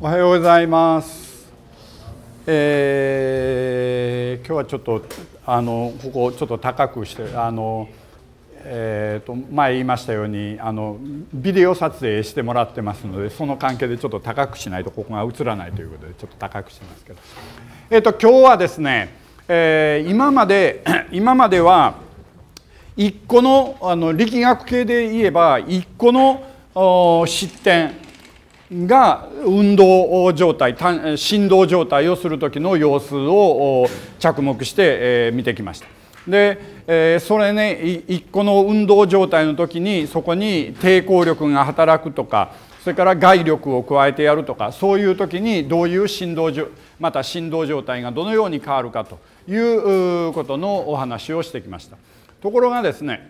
おはようございます。えー、今日はちょっとあのここちょっと高くしてあの。えーと、前言いましたようにあのビデオ撮影してもらってますのでその関係でちょっと高くしないとここが映らないということでちょっと高くしてますけど、えーと、と今日はですね、えー、今まで 今までは1個のあの力学系で言えば1個の失点が運動状態振動状態をする時の様子を着目して見てきました。で、それね一個の運動状態の時にそこに抵抗力が働くとかそれから外力を加えてやるとかそういう時にどういう振動また振動状態がどのように変わるかということのお話をしてきました。ところがですね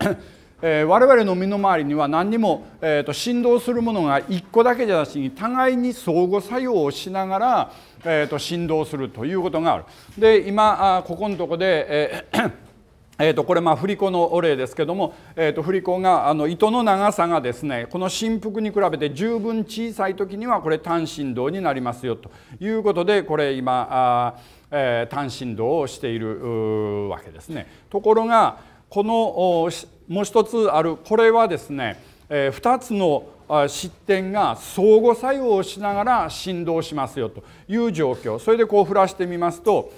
えー、我々の身の回りには何にも、えーと、振動するものが1個だけじゃなしに互いに相互作用をしながら、えーと、振動するということがある。で今あここのとこで、えー えー、とこれまあ振り子の例ですけども、えー、と振り子があの糸の長さがですねこの振幅に比べて十分小さい時にはこれ単振動になりますよということでこれ今あ、えー、単振動をしているわけですね。ところがこのもう一つあるこれはですね2つの失点が相互作用をしながら振動しますよという状況それでこう振らしてみますと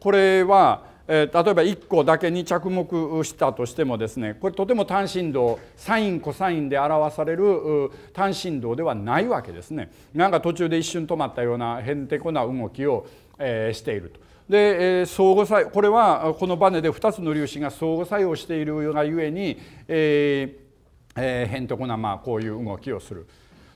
これは例えば1個だけに着目したとしてもですねこれとても単振動サインコサインで表される単振動ではないわけですねなんか途中で一瞬止まったようなへんてこな動きをしているとで、えー、相互作用これはこのバネで2つの粒子が相互作用しているがゆえに、えーえー、へんてこな、まあ、こういう動きをする。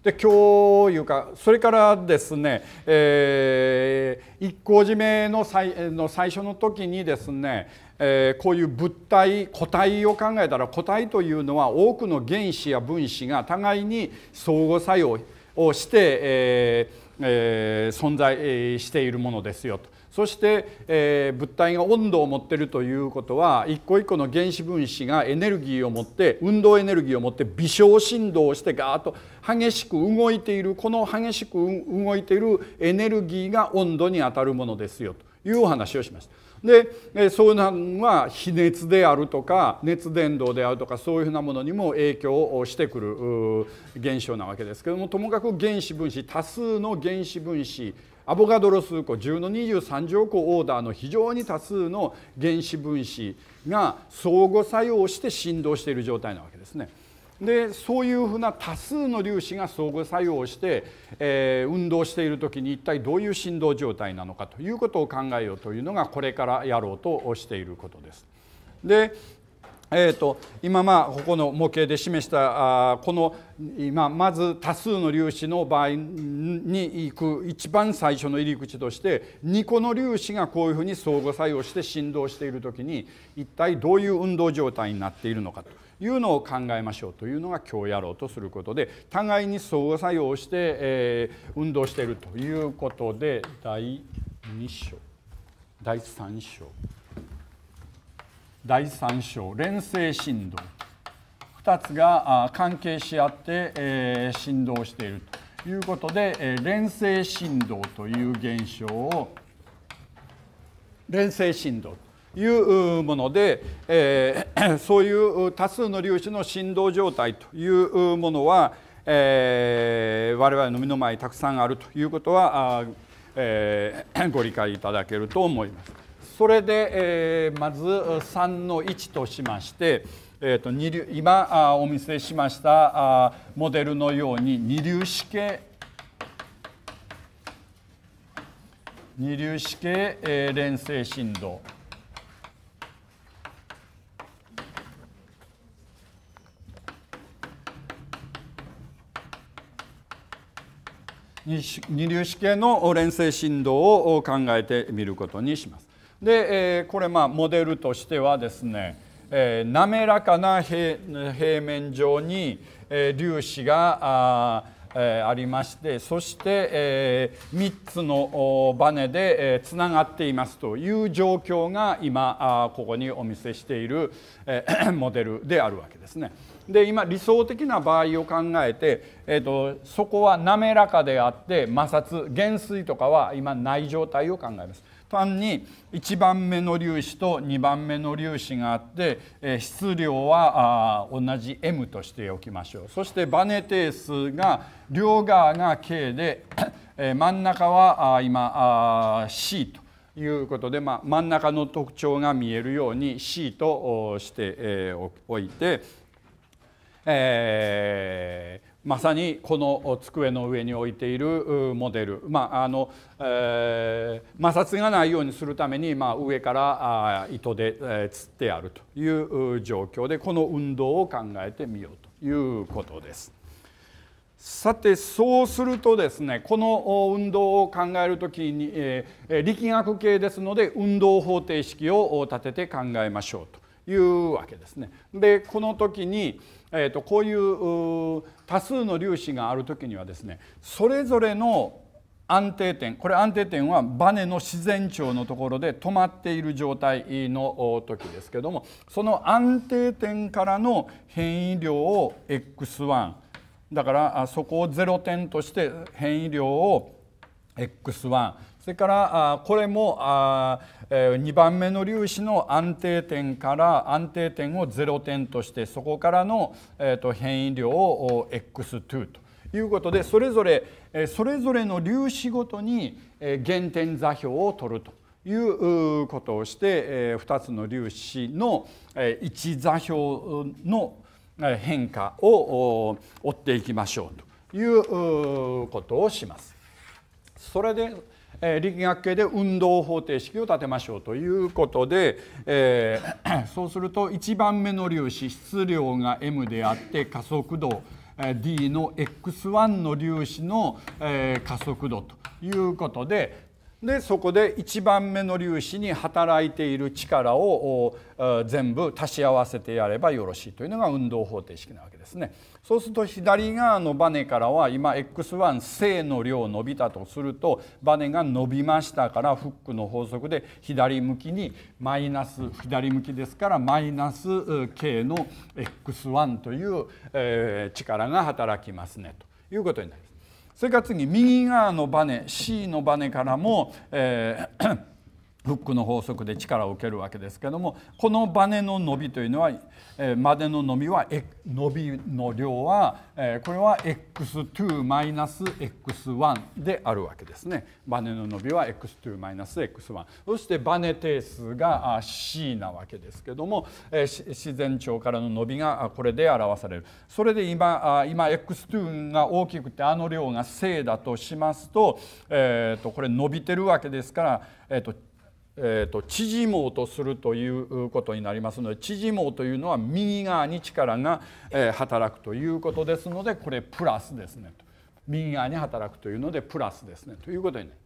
で共有かそれからですね、えー、一向締めの最の最初の時にですね、えー、こういう物体個体を考えたら個体というのは多くの原子や分子が互いに相互作用をして、えーえー、存在しているものですよと。そして、えー、物体が温度を持っているということは一個一個の原子分子がエネルギーを持って運動エネルギーを持って微小振動をしてガーッと激しく動いているこの激しく動いているエネルギーが温度にあたるものですよというお話をしました。でそういうのは非熱であるとか熱伝導であるとかそういうふうなものにも影響をしてくる現象なわけですけどもともかく原子分子多数の原子分子アボガドロ数個10の23乗個オーダーの非常に多数の原子分子が相互作用して振動している状態なわけですね。でそういうふうな多数の粒子が相互作用して、えー、運動している時に一体どういう振動状態なのかということを考えようというのがこれからやろうとしていることです。でえーと、今まあここの模型で示したあこの今まず多数の粒子の場合に行く一番最初の入り口として2個の粒子がこういうふうに相互作用して振動している時に一体どういう運動状態になっているのかというのを考えましょうというのが今日やろうとすることで互いに相互作用して、えー、運動しているということで第2章第3章。第3章連星振動2つが関係し合って、え振動しているということで、え連星振動という現象を連星振動というもので、え そういう多数の粒子の振動状態というものは、え我々の目の前にたくさんあるということは、ご理解いただけると思います。それで、えー、まず3の1としまして、えーと、流今お見せしましたあモデルのように二粒子系二粒子系、えー、連星振動二粒子系の連星振動を考えてみることにします。で、えー、これまあモデルとしてはですね、えー、滑らかな平面上に、えー、粒子があえー、ありましてそして、えー、3つのバネで、えー、つながっていますという状況が今あここにお見せしている、えー、モデルであるわけですね。で今理想的な場合を考えて、えーとそこは滑らかであって摩擦減衰とかは今ない状態を考えます。単に1番目の粒子と2番目の粒子があって質量は同じ m としておきましょうそしてバネ定数が両側が k で真ん中は今 c ということで、ま真ん中の特徴が見えるように c としておいて、えーまさにこの机の上に置いているモデル、まああのえー、摩擦がないようにするために、まあ、上から糸で、えつってあるという状況でこの運動を考えてみようということです。さてそうするとですねこの運動を考える時に、えー、力学系ですので運動方程式を立てて考えましょうというわけですね。でこの時に、えーと、とこういう多数の粒子がある時にはですねそれぞれの安定点これ安定点はバネの自然長のところで止まっている状態の時ですけどもその安定点からの変異量を x1 だからそこを0点として変異量を x1 それからこれも2番目の粒子の安定点から安定点を0点としてそこからの変異量を X2 ということでそれぞれそれぞれの粒子ごとに原点座標を取るということをして2つの粒子の位置座標の変化を追っていきましょうということをします。それでえ力学系で運動方程式を立てましょうということで、えー、そうすると1番目の粒子質量が m であって加速度 d の x1 の粒子の、え加速度ということででそこで1番目の粒子に働いている力を全部足し合わせてやればよろしいというのが運動方程式なわけですね。そうすると左側のバネからは今 x1 正の量伸びたとするとバネが伸びましたからフックの法則で左向きにマイナス左向きですからマイナス k の x1 という力が働きますねということになります。それから次右側のバネ C のバネからも、えーフックの法則で力を受けるわけですけどもこのバネの伸びというのは、えネの伸びは伸びの量は、えこれは x2-x1 であるわけですねバネの伸びは x2-x1 そしてバネ定数が c なわけですけども、え自然長からの伸びがこれで表されるそれで今今 x2 が大きくてあの量が正だとしますと,、えと、これ伸びてるわけですから、えっとえーと、縮もうとするということになりますので縮もうというのは右側に力が、えー、働くということですのでこれプラスですねと右側に働くというのでプラスですねということになります。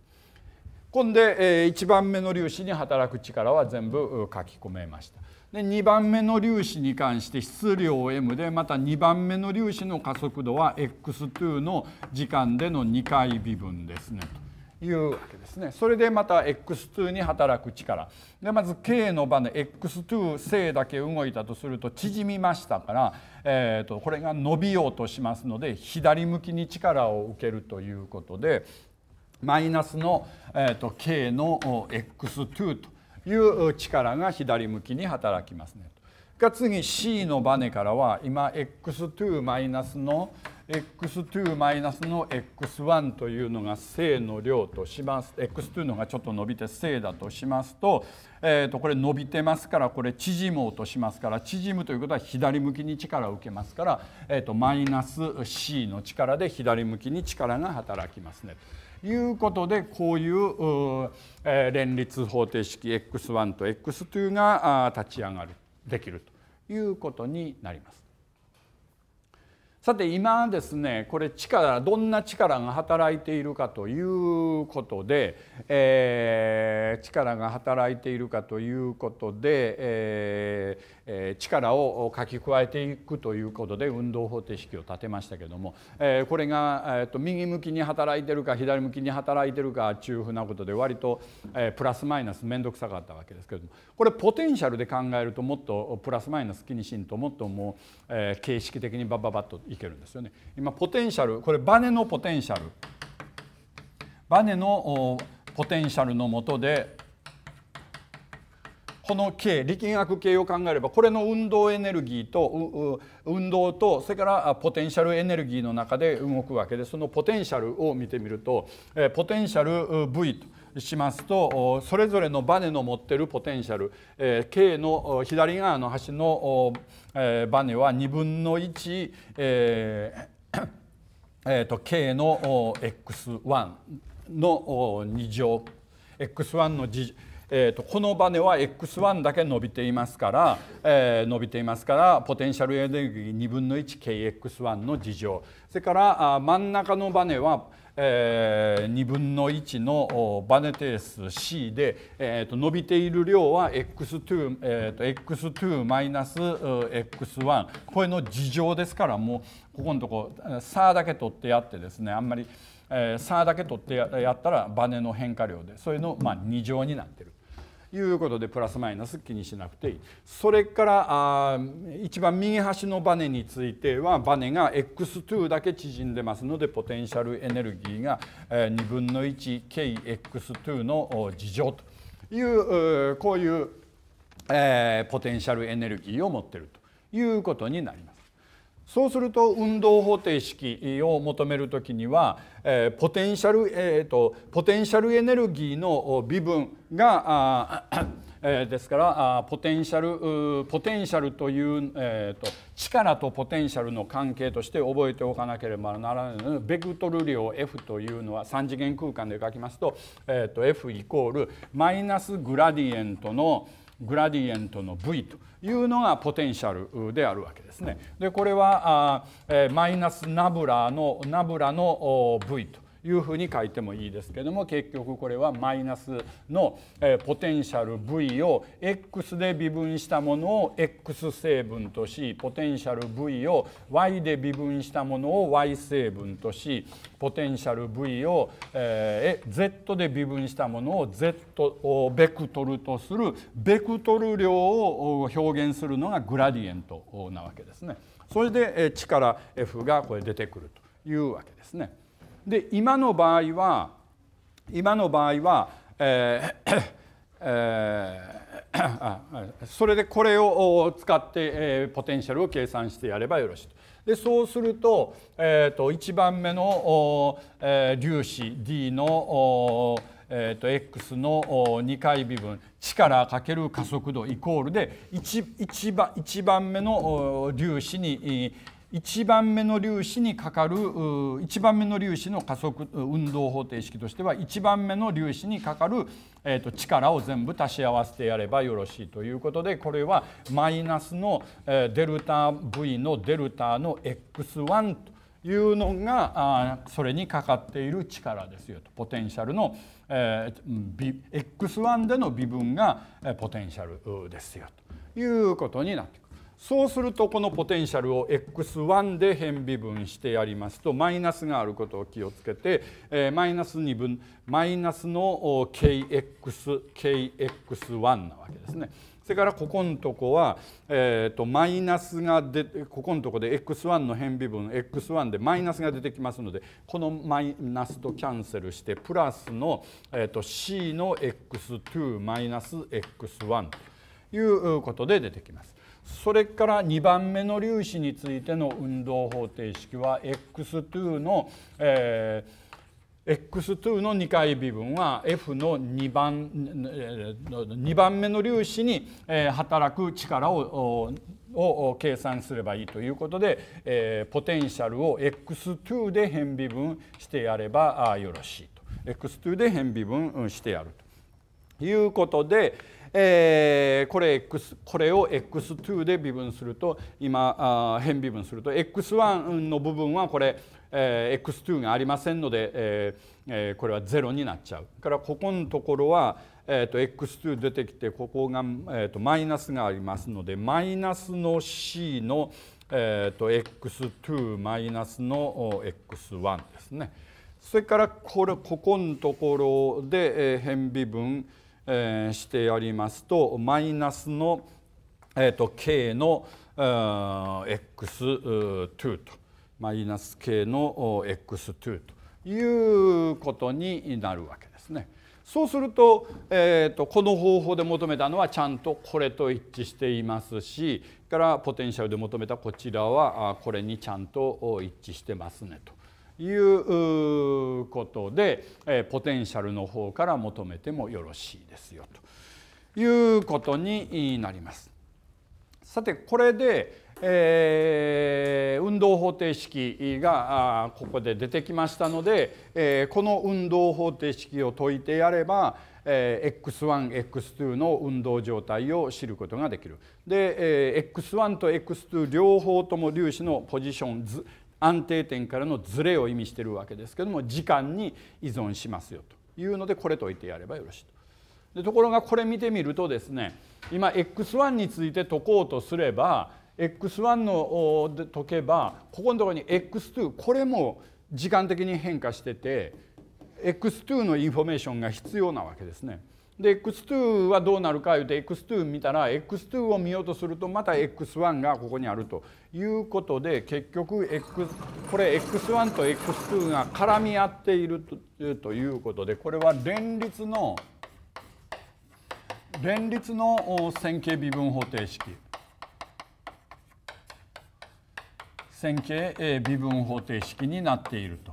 今で、えー、1番目の粒子に働く力は全部書き込めました。で2番目の粒子に関して質量 m でまた2番目の粒子の加速度は x2 の時間での2回微分ですねと。いうわけですねそれでまた X2 に働く力でまず K の場の X2 正だけ動いたとすると縮みましたから、えーと、これが伸びようとしますので左向きに力を受けるということでマイナスの、えーと、と K の X2 という力が左向きに働きますね。が次 C のバネからは今 X2 マイナスの、x2 マイナスの x1 というのが正の量とします x2 のがちょっと伸びて正だとしますと,、えー、とこれ伸びてますからこれ縮もうとしますから縮むということは左向きに力を受けますから、えーと、マイナス c の力で左向きに力が働きますね。ということでこういうえー、連立方程式 x1 と x2 が立ち上がるできるということになります。さて今ですねこれ力どんな力が働いているかということで、えー、力が働いているかということで、ええ力を書き加えていくということで運動方程式を立てましたけども、えこれが、えと右向きに働いてるか左向きに働いてるか中てうふうなことで割と、えプラスマイナス面倒くさかったわけですけどもこれポテンシャルで考えるともっとプラスマイナス気にしんともっともう、え形式的にバババッといけるんですよね。今ポテンシャルこれバネのポテンシャルバネのポテンシャルのもとでこの系力学系を考えればこれの運動エネルギーと運動とそれからポテンシャルエネルギーの中で動くわけでそのポテンシャルを見てみるとポテンシャル V としますとそれぞれのバネの持ってるポテンシャル K の左側の端のバネは2分の1、K の X1 の2乗 X1 の乗。えーと、このバネは X1 だけ伸びていますから、えー、伸びていますからポテンシャルエネルギー2分の 1kx1 の事情それからあ真ん中のバネは、えー、2分の1のバネ定数 c で、えー、と伸びている量は x2-x2-x1、えー、これの事情ですからもうここのとこ差だけ取ってやってですねあんまり。えー、差だけ取ってやったらバネの変化量でそれのまあ2乗になってるいうことでプラスマイナス気にしなくていいそれからあ一番右端のバネについてはバネが x2 だけ縮んでますのでポテンシャルエネルギーが2分の 1kx2 の事情というこういう、えー、ポテンシャルエネルギーを持ってるということになります。そうすると運動方程式を求める時には、えポテンシャル、えーと、ポテンシャルエネルギーの微分がえですからあポテンシャルポテンシャルという、えーと、力とポテンシャルの関係として覚えておかなければならないベクトル量 F というのは3次元空間で書きますと,、えーと、F イコールマイナスグラディエントの、グラディエントの V というのがポテンシャルであるわけですね。でこれはマイナスナブラのナブラの V というふうに書いてもいいですけども結局これはマイナスの、えポテンシャル V を X で微分したものを X 成分としポテンシャル V を Y で微分したものを Y 成分としポテンシャル V を、え Z で微分したものを Z をベクトルとするベクトル量を表現するのがグラディエントなわけですね。それで力 F がこれ出てくるというわけですね。で今の場合は今の場合は、えーえー、それでこれを使って、えー、ポテンシャルを計算してやればよろしいと。でそうすると,、えーと、1番目の、えー、粒子 D の、えーと、X の2回微分力かける加速度イコールで 1, 1, 番 ,1 番目の粒子に1番目の粒子にかかる1番目の粒子の加速運動方程式としては1番目の粒子にかかる、えと力を全部足し合わせてやればよろしいということでこれはマイナスのデルタ V のデルタの X1 というのがそれにかかっている力ですよとポテンシャルの、え X1 での微分がポテンシャルですよということになってそうするとこのポテンシャルを x1 で変微分してやりますとマイナスがあることを気をつけて、えマイナス2分マイナスの kxkx1 なわけですね。それからここのとこは、えーと、マイナスがでここのとこで x1 の変微分 x1 でマイナスが出てきますのでこのマイナスとキャンセルしてプラスの、えーと、と c の x2 マイナス x1 ということで出てきます。それから2番目の粒子についての運動方程式は X2 の、えー X2 の2回微分は F の2番 ,2 番目の粒子に働く力をを計算すればいいということで、えポテンシャルを X2 で変微分してやればよろしいと X2 で変微分してやるということで、えー、これ X これを X2 で微分すると今あ変微分すると X1 の部分はこれ、えー、X2 がありませんので、ええー、これは0になっちゃうからここのところは、えーと、X2 出てきてここが、えーと、マイナスがありますのでマイナスの C の、えーと、と X2 マイナスの X1 ですね。それからこれここのところで、えー、変微分えー、してやりますとマイナスの、えーと、と k の x2 とマイナス k の x2 ということになるわけですね。そうすると,、えーと、とこの方法で求めたのはちゃんとこれと一致していますしからポテンシャルで求めたこちらはこれにちゃんと一致してますねということで、えポテンシャルの方から求めてもよろしいですよということになります。さてこれで、えー、運動方程式がここで出てきましたので、えー、この運動方程式を解いてやれば、えー、x1x2 の運動状態を知ることができる。で、えー、x1 と x2 両方とも粒子のポジション図安定点からのずれを意味してるわけですけども時間に依存しますよというのでこれといてやればよろしいと。でところがこれ見てみるとですね今 x1 について解こうとすれば x1 ので解けばここのところに x2 これも時間的に変化してて x2 のインフォメーションが必要なわけですね。で x2 はどうなるか言うて x2 見たら x2 を見ようとするとまた x1 がここにあるということで結局 X これ X1 と X2 が絡み合っているということでこれは連立の連立の線形微分方程式線形微分方程式になっていると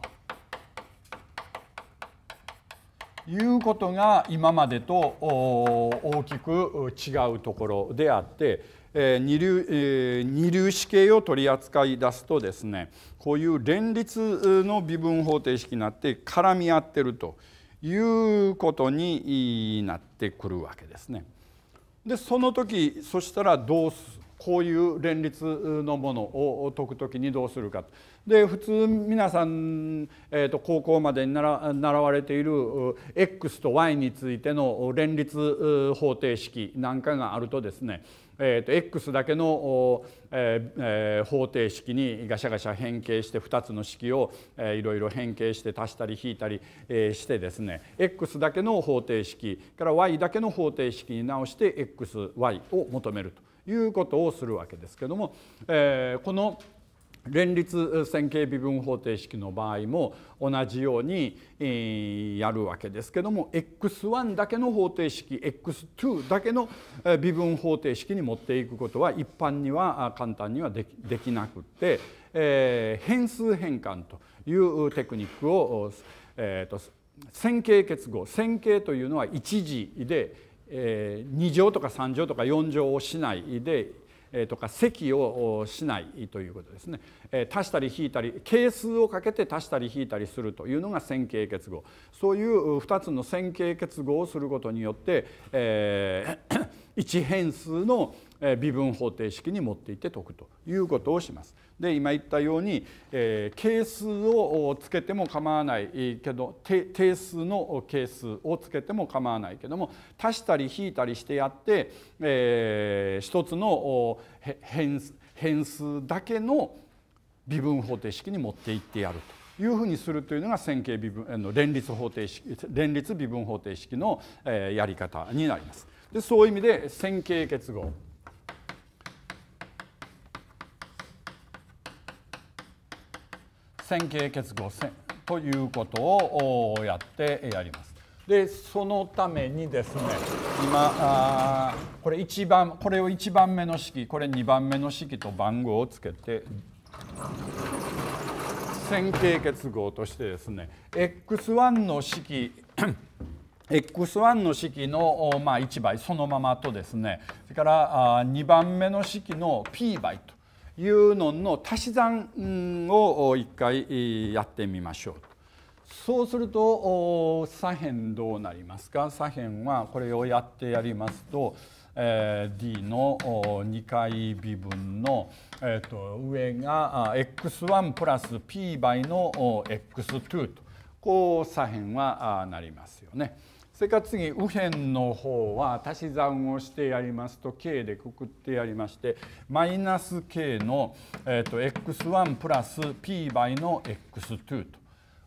いうことが今までと大きく違うところであってえー、二流、えー、二流子形を取り扱い出すとですねこういう連立の微分方程式になって絡み合ってるということになってくるわけですね。でその時そしたらどうすこういう連立のものを解く時にどうするかで普通皆さん、えー、と高校までに習習われている x と y についての連立方程式なんかがあるとですねえー、と X だけの、えー、方程式にガシャガシャ変形して2つの式を、えー、いろいろ変形して足したり引いたり、えー、してですね X だけの方程式から Y だけの方程式に直して XY を求めるということをするわけですけども、えー、この「連立線形微分方程式の場合も同じようにやるわけですけども x1 だけの方程式 x2 だけの微分方程式に持っていくことは一般には簡単にはできなくって変数変換というテクニックを線形結合線形というのは1次で2乗とか3乗とか4乗をしないでとか積をしないということですね足したり引いたり係数をかけて足したり引いたりするというのが線形結合そういう2つの線形結合をすることによって、えー、1 変数の微分方程式に持っていって解くということをします。で今言ったように、えー、係数をつけても構わないけど定数の係数をつけても構わないけども足したり引いたりしてやって、えー、一つの変変数だけの微分方程式に持っていってやると。いうふうにするというのが線形微分連立方程式連立微分方程式のやり方になります。でそういう意味で線形結合線形結合線ということをやってやります。でそのためにですね今あこれ1番これを1番目の式これ2番目の式と番号をつけて線形結合としてですね x1 の式 x1 の式の、まあ、1倍そのままとですねそれからあ2番目の式の p 倍というのの足し算を一回やってみましょう。そうすると左辺どうなりますか左辺はこれをやってやりますと、えー、d の2回微分の、えー、と上が x1 プラス p 倍の x2 とこう左辺はなりますよね。それから次右辺の方は足し算をしてやりますと k でくくってやりましてマイナス k の、えーと、x1 プラス p 倍の x2 と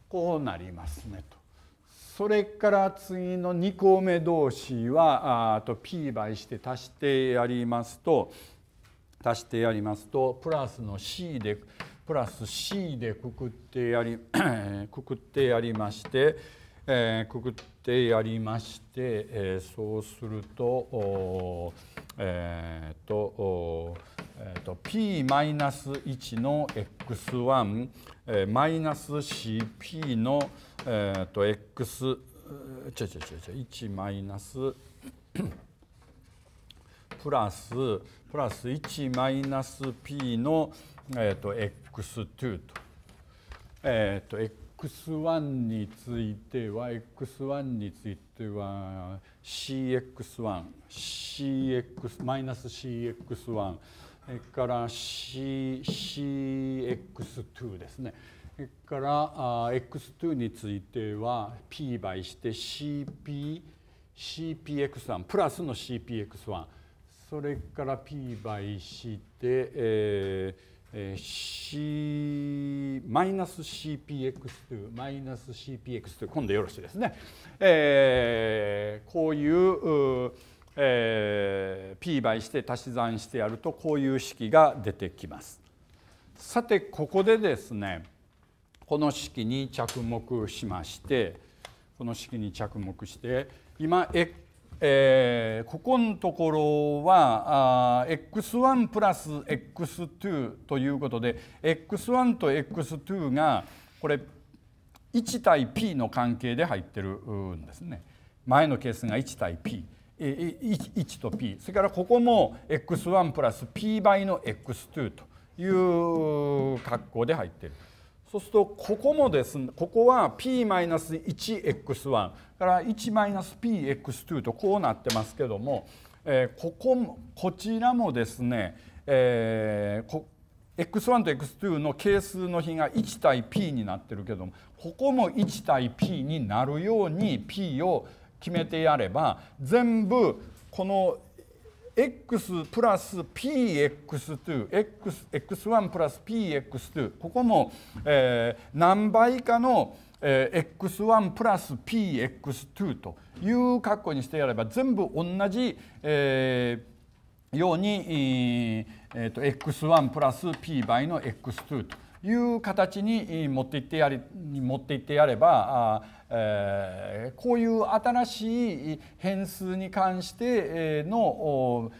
こうなりますねと。それから次の2項目同士はあと p 倍して足してやりますと足してやりますとプラスの c でプラス c でくくってやり くくってやりまして、えー、くくってで、てやりまして、えー、そうするとえーとえーと、と P-1 の X1 マイナス CP の、えーと、X ちょちょちょちょ1マイナス プラスプラス1マイナス P の、えーと、X2 と,、えー、と X X1 については X1 については CX1 CX マイナス CX1 それから C CX2 ですねそれからあ X2 については P 倍して CP CPX1 プラスの CPX1 それから P 倍して、えーえー、C マイナス CPX というマイナス CPX という今度よろしいですね、えー、こういうう、えー、P 倍して足し算してやるとこういう式が出てきます。さてここでですねこの式に着目しましてこの式に着目して今えー、ここのところはあ X1 プラス X2 ということで X1 と X2 がこれ1対 P の関係で入ってるんですね。前の係数が1対 P。1と P それからここも X1 プラス P 倍の X2 という格好で入っている。そうするとここもですねここは p-1x1 から 1-px2 とこうなってますけども、えー、ここもこちらもですね、えー、こ x1 と x2 の係数の比が1対 p になってるけどもここも1対 p になるように p を決めてやれば全部この x プラス px2x1 プラス px2 ここも、えー、何倍かの、えー、x1 プラス px2 という括弧にしてやれば全部同じ、えー、ように、えーと、と x1 プラス p 倍の x2 という形に持っていってや持ってってやればあえー、こういう新しい変数に関しての方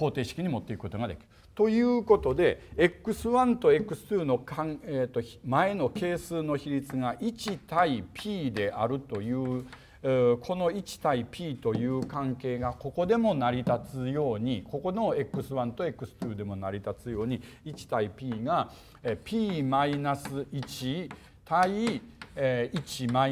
程式に持っていくことができる。ということで x1 と x2 の関、えー、と前の係数の比率が1対 p であるというこの1対 p という関係がここでも成り立つようにここの x1 と x2 でも成り立つように1対 p が p-1 対え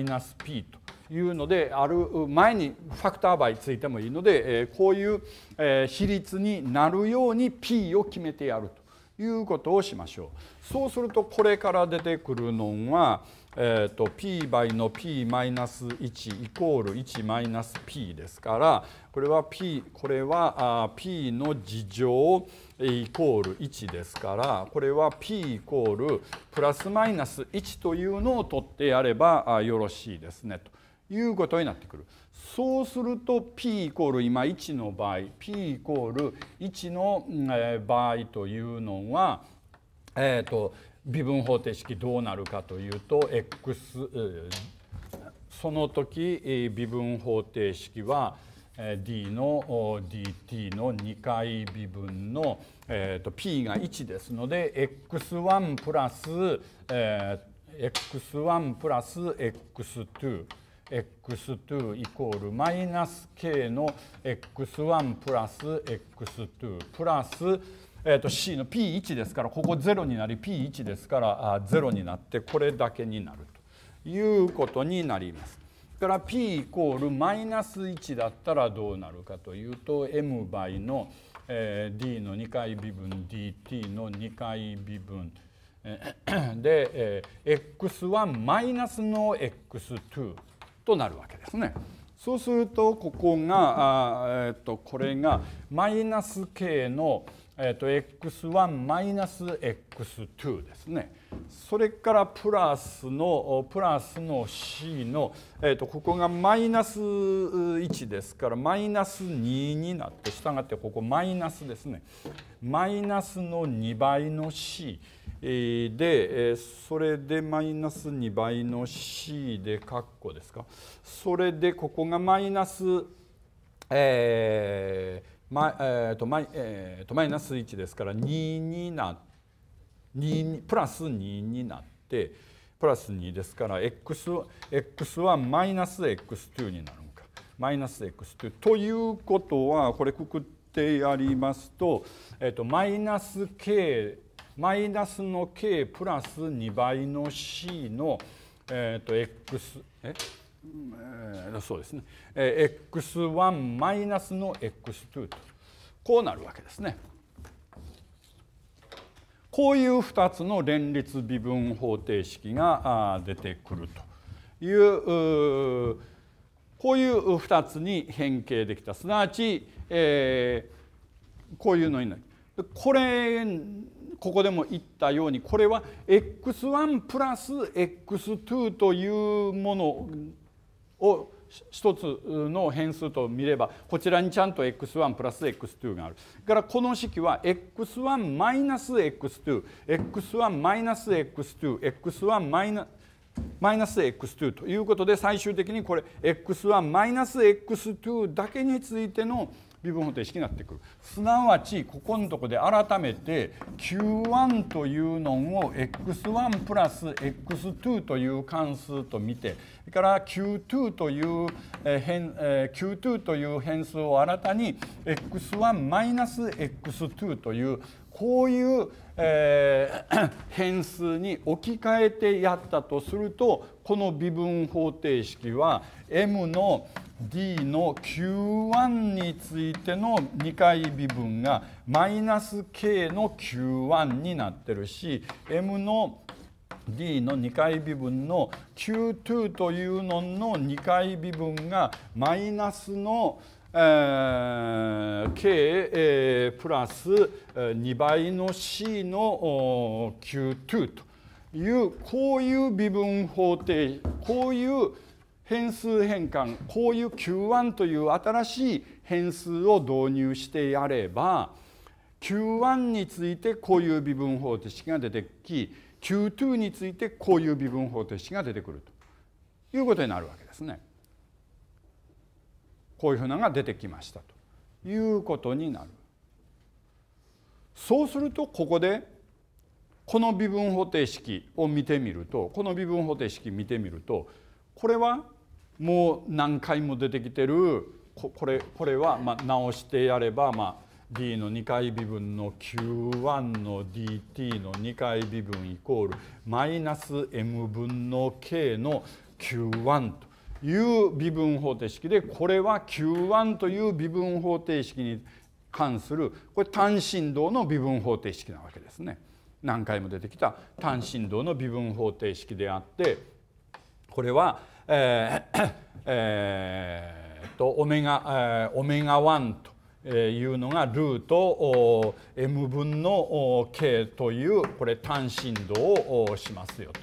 ナス p というのである前にファクター倍ついてもいいので、えこういう、え比率になるように p を決めてやるということをしましょう。そうするとこれから出てくるのは、えーと、p 倍の p-1 イコール 1-p ですからこれは p これは p の事乗イコール1ですからこれは P イコールプラスマイナス1というのを取ってやればよろしいですねということになってくる。そうすると P イコール今1の場合 P イコール1の場合というのはえっ、ー、と微分方程式どうなるかというと x その時微分方程式は d の dt の2回微分の、えー、と p が1ですので x1 プラス、えー、x1 プラス x2 x2 イコールマイナス k の x1 プラス x2 プラス、えー、と c の p1 ですからここ0になり p1 ですからあ0になってこれだけになるということになります。から p イコールマイナス1だったらどうなるかというと m 倍の、えー、d の2回微分 dt の2回微分で、えー、x1 マイナスの x2 となるわけですね。そうするとここがあ、えー、とこれがマイナス k の、えー、と x1 マイナス x2 ですね。それからプラスのプラスの C の、えー、とここがマイナス1ですからマイナス2になってしたがってここマイナスですねマイナスの2倍の C でそれでマイナス2倍の C で括弧ですかそれでここがマイナス、えーまえーとマイえー、とマイナス1ですから2になって2プラス2になってプラス2ですから x, x はマイナス x2 になるのかマイナス x2 ということはこれくくってやりますと、えっと、マイナス k マイナスの k プラス2倍の c の、えっと、x ええー、そうですね、えー、x1 マイナスの x2 とこうなるわけですね。こういう2つの連立微分方程式が出てくるというこういう2つに変形できたすなわち、えー、こういうのになる。これここでも言ったようにこれは x1 プラス x2 というものを1つの変数と見ればこちらにちゃんと x1 プラス x2 があるからこの式は x1 マイナス x2x1 マイナス x2x1 マイナス x2 ということで最終的にこれ x1 マイナス x2 だけについての微分方程式になってくるすなわちここのとこで改めて q1 というのを x1 プラス x2 という関数と見てそれから Q2 という変 Q2 という変数を新たに x1-x2 というこういう、え 変数に置き換えてやったとするとこの微分方程式は m の d の q1 についての2回微分がマイナス k の q1 になってるし m の D の2回微分の Q2 というのの2回微分がマイナスの、えー、K、えー、プラス2倍の C の Q2 というこういう微分方程こういう変数変換こういう Q1 という新しい変数を導入してやれば Q1 についてこういう微分方程式が出てき Q2 についてこういう微分方程式が出てくるということになるわけですね。こういうふうなのが出てきましたということになる。そうするとここでこの微分方程式を見てみるとこの微分方程式見てみるとこれはもう何回も出てきてるこれこれはまあ直してやればまあ d の2回微分の q1 の dt の2回微分イコールマイナス m 分の k の q1 という微分方程式でこれは q1 という微分方程式に関するこれ単振動の微分方程式なわけですね。何回も出てきた単振動の微分方程式であってこれはえー、えー、とオメガ、えオメガ1というのがルート m 分の k というこれ単振動をしますよと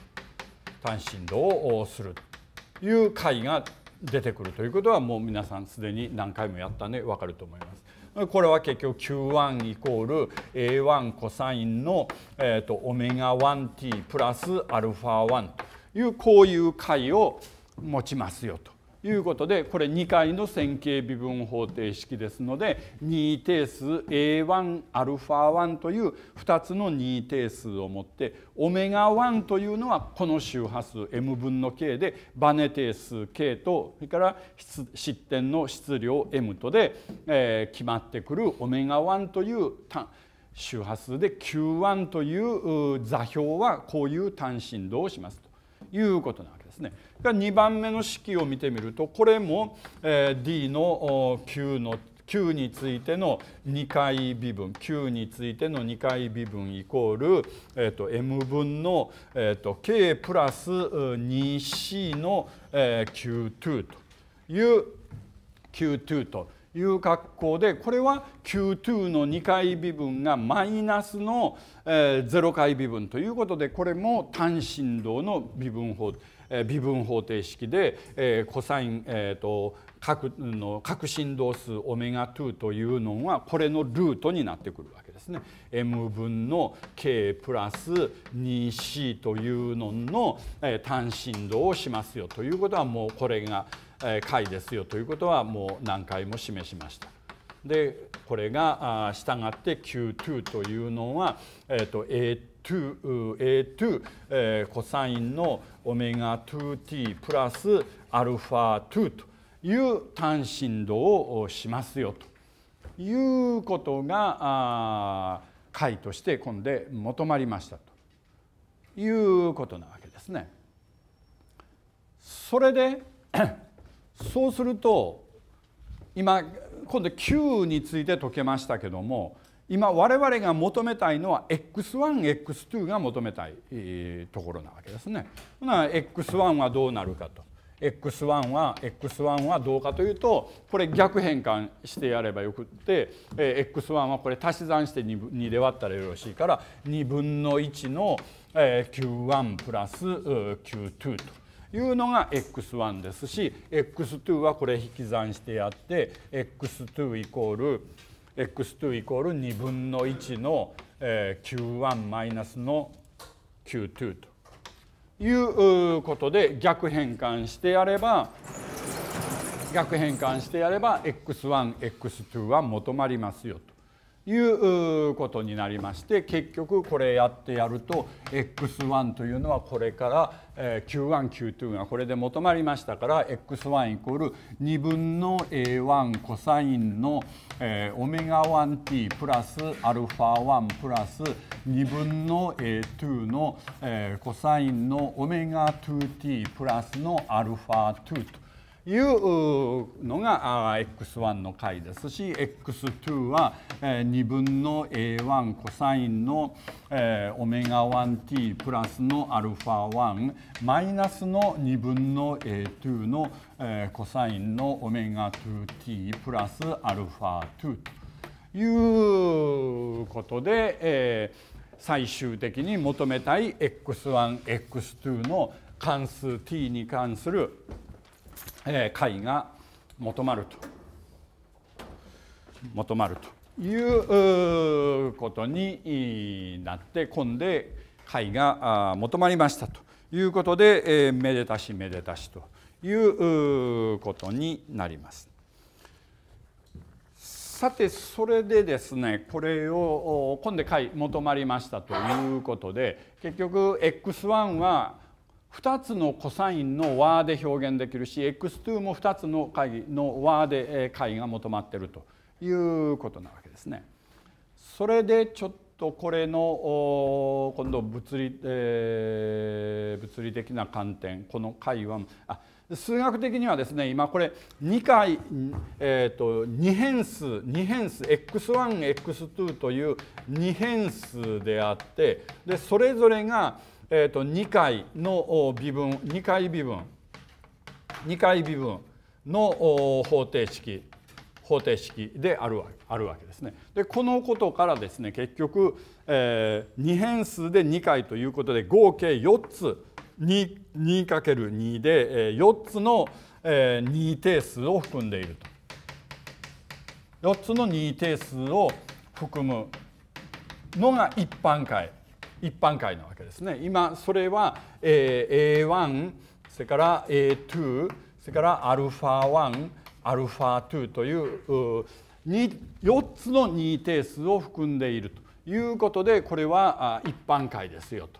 単振動をするという解が出てくるということはもう皆さんすでに何回もやったね分かると思います。これは結局 Q1 イコール A1 コサインの、えーと、オメガ 1t プラスアルファ1というこういう解を持ちますよと。いうことでこれ2回の線形微分方程式ですので2定数 a1α1 という2つの2定数を持ってオメガ1というのはこの周波数 m 分の k でバネ定数 k とそれから失点の質量 m とで、え決まってくるオメガ1という単周波数で q1 という座標はこういう単振動をしますということになす。ね。2番目の式を見てみるとこれも D の Q, の Q についての2回微分 Q についての2回微分イコール、えー、と m 分の、えー、と k プラス 2c の、え q2 という q2 という格好でこれは q2 の2回微分がマイナスの、え0回微分ということでこれも単振動の微分法微分方程式でコサイン、えー、と各の各振動数オメガ2というのはこれのルートになってくるわけですね。m 分の k プラス 2c というのの単振動をしますよということはもうこれが解ですよということはもう何回も示しました。でこれが従って Q2 というのは、えー、と A2 2 A 2、えー、コサインのオメガ 2t プラスアルファ2という単振動をしますよということが解として今で求まりましたということなわけですね。それで そうすると今今度 Q について解けましたけども今我々が求めたいのは X1X2 が求めたいところなわけですね。な X1 はどうなるかと X1 は X1 はどうかというとこれ逆変換してやればよくって X1 はこれ足し算して 2, で割ったらよろしいから2分の1の Q1 プラス Q2 と。いうのが x1 ですし x2 はこれ引き算してやって x2 イコール x2 イコール2分の1の、え q1 マイナスの q2 ということで逆変換してやれば逆変換してやれば x1x2 は求まりますよということになりまして結局これやってやると x1 というのはこれからえー、Q1Q2 がこれで求まりましたから X1 イコール2分の A1 コサインの、えー、オメガ 1t プラスアルファ1プラス2分の A2 の、えー、コサインのオメガ 2t プラスのアルファ2というのが x1 の解ですし x2 は2分の a1 コサインのオメガ 1t プラスのアルファ1マイナスの2分の a2 のコサインのオメガ 2t プラスアルファ2ということで、最終的に求めたい x1、x2 の関数 t に関するえー、解が求まると求まるということになって今で解が求まりましたということで、えー、めでたしめでたしということになります。さてそれでですねこれを今で解求まりましたということで結局 x1 は2つのコサインの和で表現できるし x2 も2つの解の和で解が求まってるということなわけですね。それでちょっとこれの今度物理,、えー、物理的な観点この解はあ数学的にはですね今これ2回、えーと、と2変数2変数 x1x2 という2変数であってでそれぞれがえーと、2回の微分2回微分2回微分の方程式方程式であるわあるわけですね。でこのことからですね結局、えー、2変数で2回ということで合計4つ 2×2 で、えー、4つの、えー、2定数を含んでいると。4つの2定数を含むのが一般解一般会なわけですね。今それは、えー、A1 それから A2 それから α1 α2 という4つの二定数を含んでいるということでこれは一般解ですよと。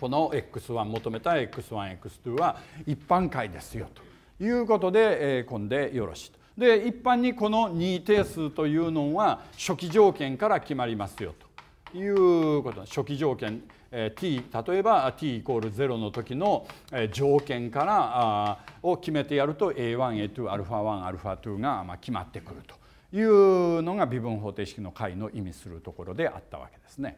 この x1 求めた x1x2 は一般解ですよということで、えー、今でよろしいと。で一般にこの二定数というのは初期条件から決まりますよと。いうこと初期条件、え t 例えば t イコール0の時のえ条件からあを決めてやると a1a2α1α2 がまあ、決まってくるというのが微分方程式の解の意味するところであったわけですね。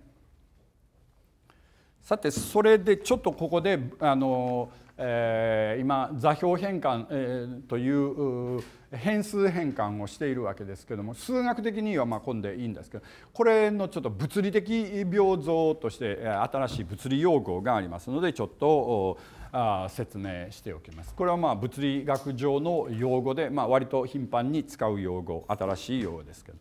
さてそれでちょっとここであのえー、今座標変換、えー、という変数変換をしているわけですけども数学的にはまあんでいいんですけどこれのちょっと物理的病像として新しい物理用語がありますのでちょっとあ説明しておきます。これはまあ物理学上の用語で、まあ、割と頻繁に使う用語新しい用語ですけど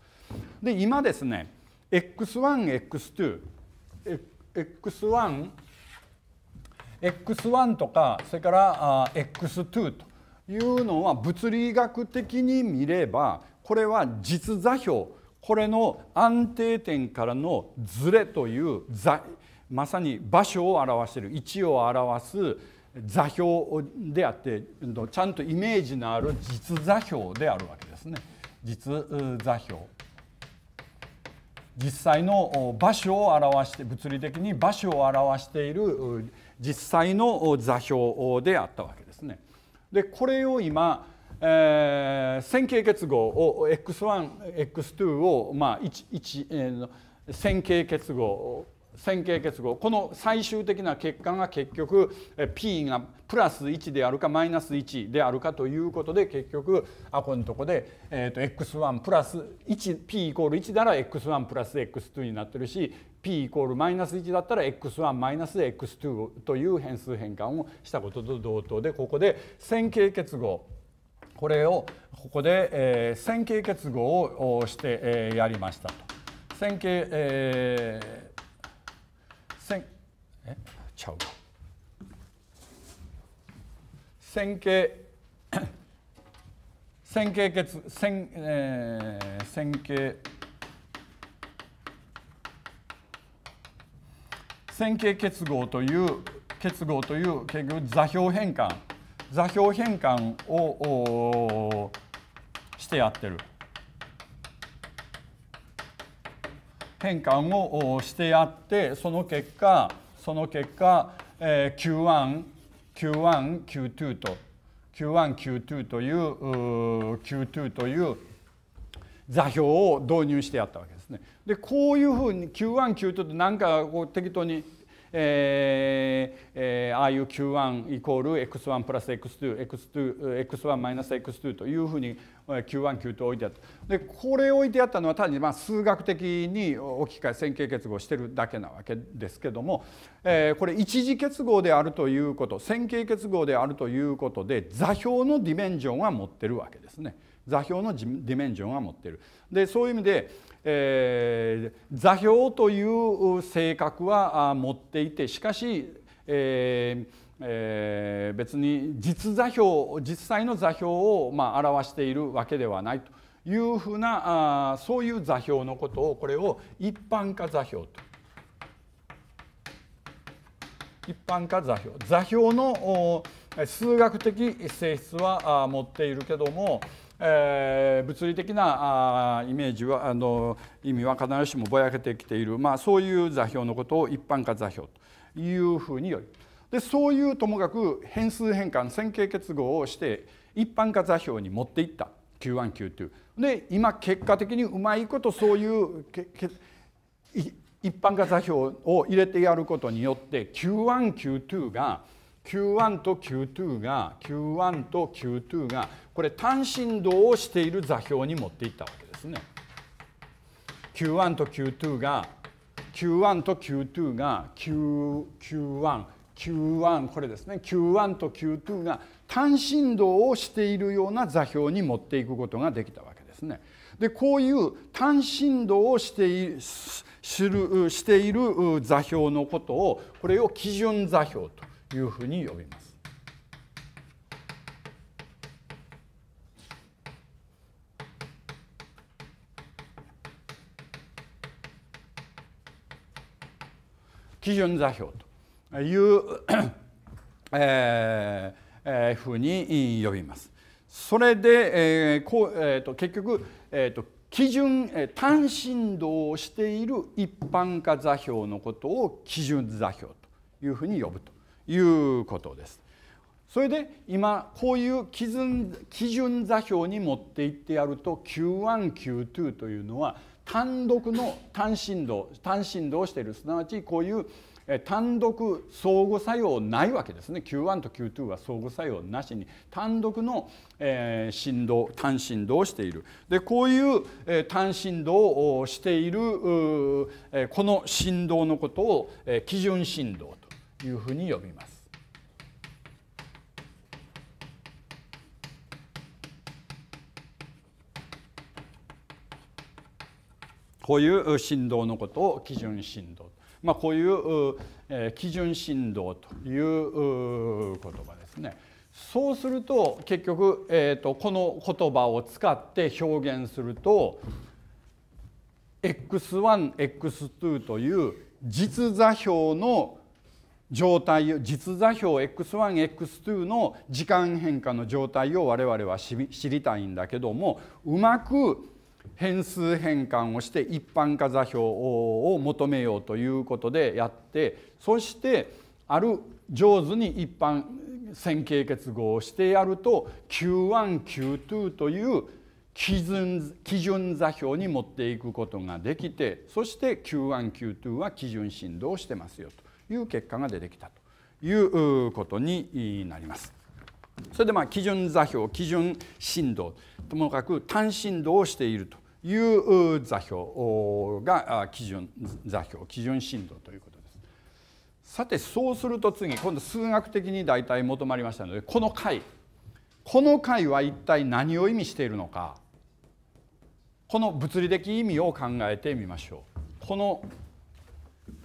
で今ですね X1X2X1 X1 とかそれから X2 というのは物理学的に見ればこれは実座標これの安定点からのずれというまさに場所を表している位置を表す座標であってちゃんとイメージのある実座標であるわけですね実座標実際の場所を表して物理的に場所を表している実際の座標であったわけですね。でこれを今、えー、線形結合を x1x2 を、まあ、1, 1、えー、線形結合線形結合この最終的な結果が結局 P がプラス1であるかマイナス1であるかということで結局あこのとこで、えー、と x1 プラス 1p イコール1なら x1 プラス x2 になってるし p イコールマイナス1だったら x1 マイナス x2 という変数変換をしたことと同等でここで線形結合これをここで、え線形結合をして、えやりましたと。線形、えーえちゃうか線形 線形結線,、えー、線形線形結合という結合という結局座標変換座標変換をしてやってる変換をしてやってその結果その結果、えー、Q1、Q1、Q2 と Q1、Q2 という Q2 という座標を導入してやったわけですね。でこういうふうに Q1、Q2 って何かこう適当にええああいう Q1 イコール X1 プラス X2、X2、X1 マイナス X2 というふうに Q1、Q2 置いてあった。で、これ置いてあったのは単にまあ数学的に置き換え、線形結合してるだけなわけですけども、えー、これ一次結合であるということ、線形結合であるということで、座標のディメンジョンは持ってるわけですね。座標のディメンジョンは持ってる。で、そういう意味で、えー、座標という性格は持っていてしかし、えーえー、別に実座標実際の座標を、まあ、表しているわけではないというふうなあそういう座標のことをこれを一般化座標と。一般化座標座標の数学的性質は持っているけども、えー、物理的なあイメージはあの意味は必ずしもぼやけてきている、まあ、そういう座標のことを一般化座標というふうによりでそういうともかく変数変換線形結合をして一般化座標に持っていった Q1Q2 で今結果的にうまいことそういうけけ一般化座標を入れてやることによって Q1Q2 が Q1 と Q2 が Q1 と Q2 がこれ単振動をしている座標に持っていったわけですね。Q1 と Q2 が Q1 と Q2 が Q Q1 Q1 これですね Q1 と Q2 が単振動をしているような座標に持っていくことができたわけですね。でこういう単振動をしているしている座標のことをこれを基準座標というふうに呼びます。基準座標という ええふうに呼びます。それで、えーこうえーと、結局、えーと、基準、え単振動をしている一般化座標のことを基準座標というふうに呼ぶということです。それで今こういう基準基準座標に持っていってやると Q1Q2 というのは単独の単振動単振動をしているすなわちこういう単独相互作用ないわけですね Q1 と Q2 は相互作用なしに単独の、え振動単振動をしているでこういう、え単振動をしているこの振動のことを、え基準振動いうふうに呼びます。こういう振動のことを基準振動、まあ、こういう基準振動という言葉ですね。そうすると結局、えーと、とこの言葉を使って表現すると x1x2 という実座標の状態実座標 x1x2 の時間変化の状態を我々は知りたいんだけどもうまく変数変換をして一般化座標を求めようということでやってそしてある上手に一般線形結合をしてやると Q1Q2 という基準基準座標に持っていくことができてそして Q1Q2 は基準振動をしてますよと。いう結果が出てきたということになります。それでまあ基準座標基準振動ともかく単振動をしているという座標が基準座標基準振動ということです。さてそうすると次今度数学的に大体求まりましたのでこの解この解は一体何を意味しているのかこの物理的意味を考えてみましょう。この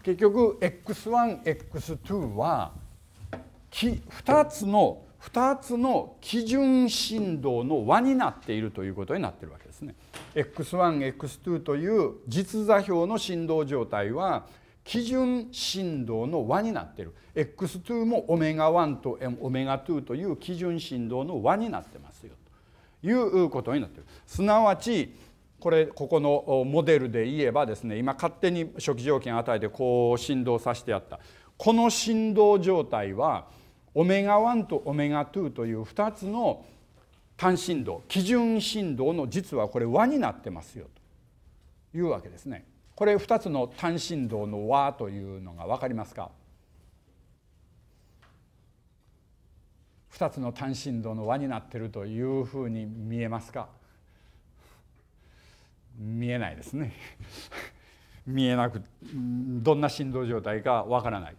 結局 X1X2 は2つの2つの基準振動の和になっているということになってるわけですね。X1X2 という実座標の振動状態は基準振動の和になってる X2 もオメガ1とオメガ2という基準振動の和になってますよということになってる。すなわちこれここのモデルで言えばですね今勝手に初期条件与えてこう振動させてあったこの振動状態はオメガ1とオメガ2という2つの単振動基準振動の実はこれ和になってますよというわけですね。これ2つの単振動の和というのが分かりますか2つの単振動の和になってるというふうに見えますか見えないですね 見えなくどんな振動状態かわからない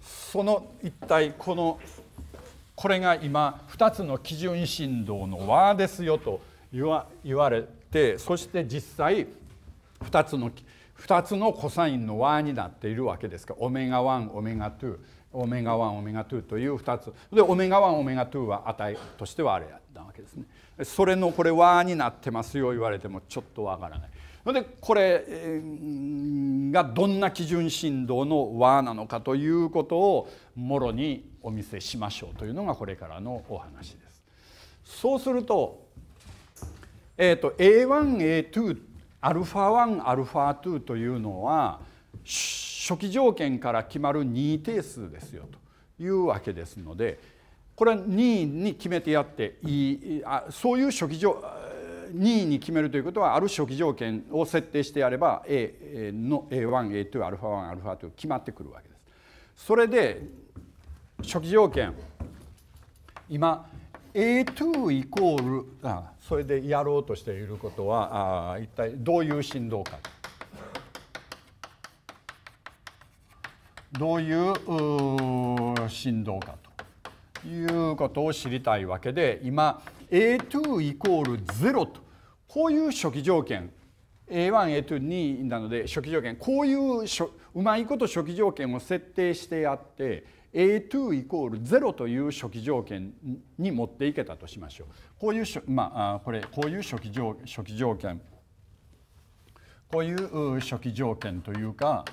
その一体このこれが今2つの基準振動の和ですよと言われてそして実際2つの2つのコサインの和になっているわけですからオメガ1オメガ2オメガ1オメガ2という2つでオメガ1オメガ2は値としてはあれだったわけですね。それのこれ「わ」になってますよ言われてもちょっとわからない。でこれがどんな基準振動の和なのかということをもろにお見せしましょうというのがこれからのお話です。そうすると,、えーと、と A1A2 アルファ1アルファ2というのは初期条件から決まる2定数ですよというわけですのでこれは任意に決めてやっていいあそういう初期条任意に決めるということはある初期条件を設定してやれば A の A1A2 α1 α2 決まってくるわけです。それで初期条件今 A2 イコールあそれでやろうとしていることはあ一体どういう振動かどういう振動かと。いうことを知りたいわけで今 A2 イコール0とこういう初期条件 A1、A2、なので初期条件こういううまいこと初期条件を設定してやって A2 イコール0という初期条件に持っていけたとしましょう。こういうまあ、これこういう初期条初期条件こういう初期条件というか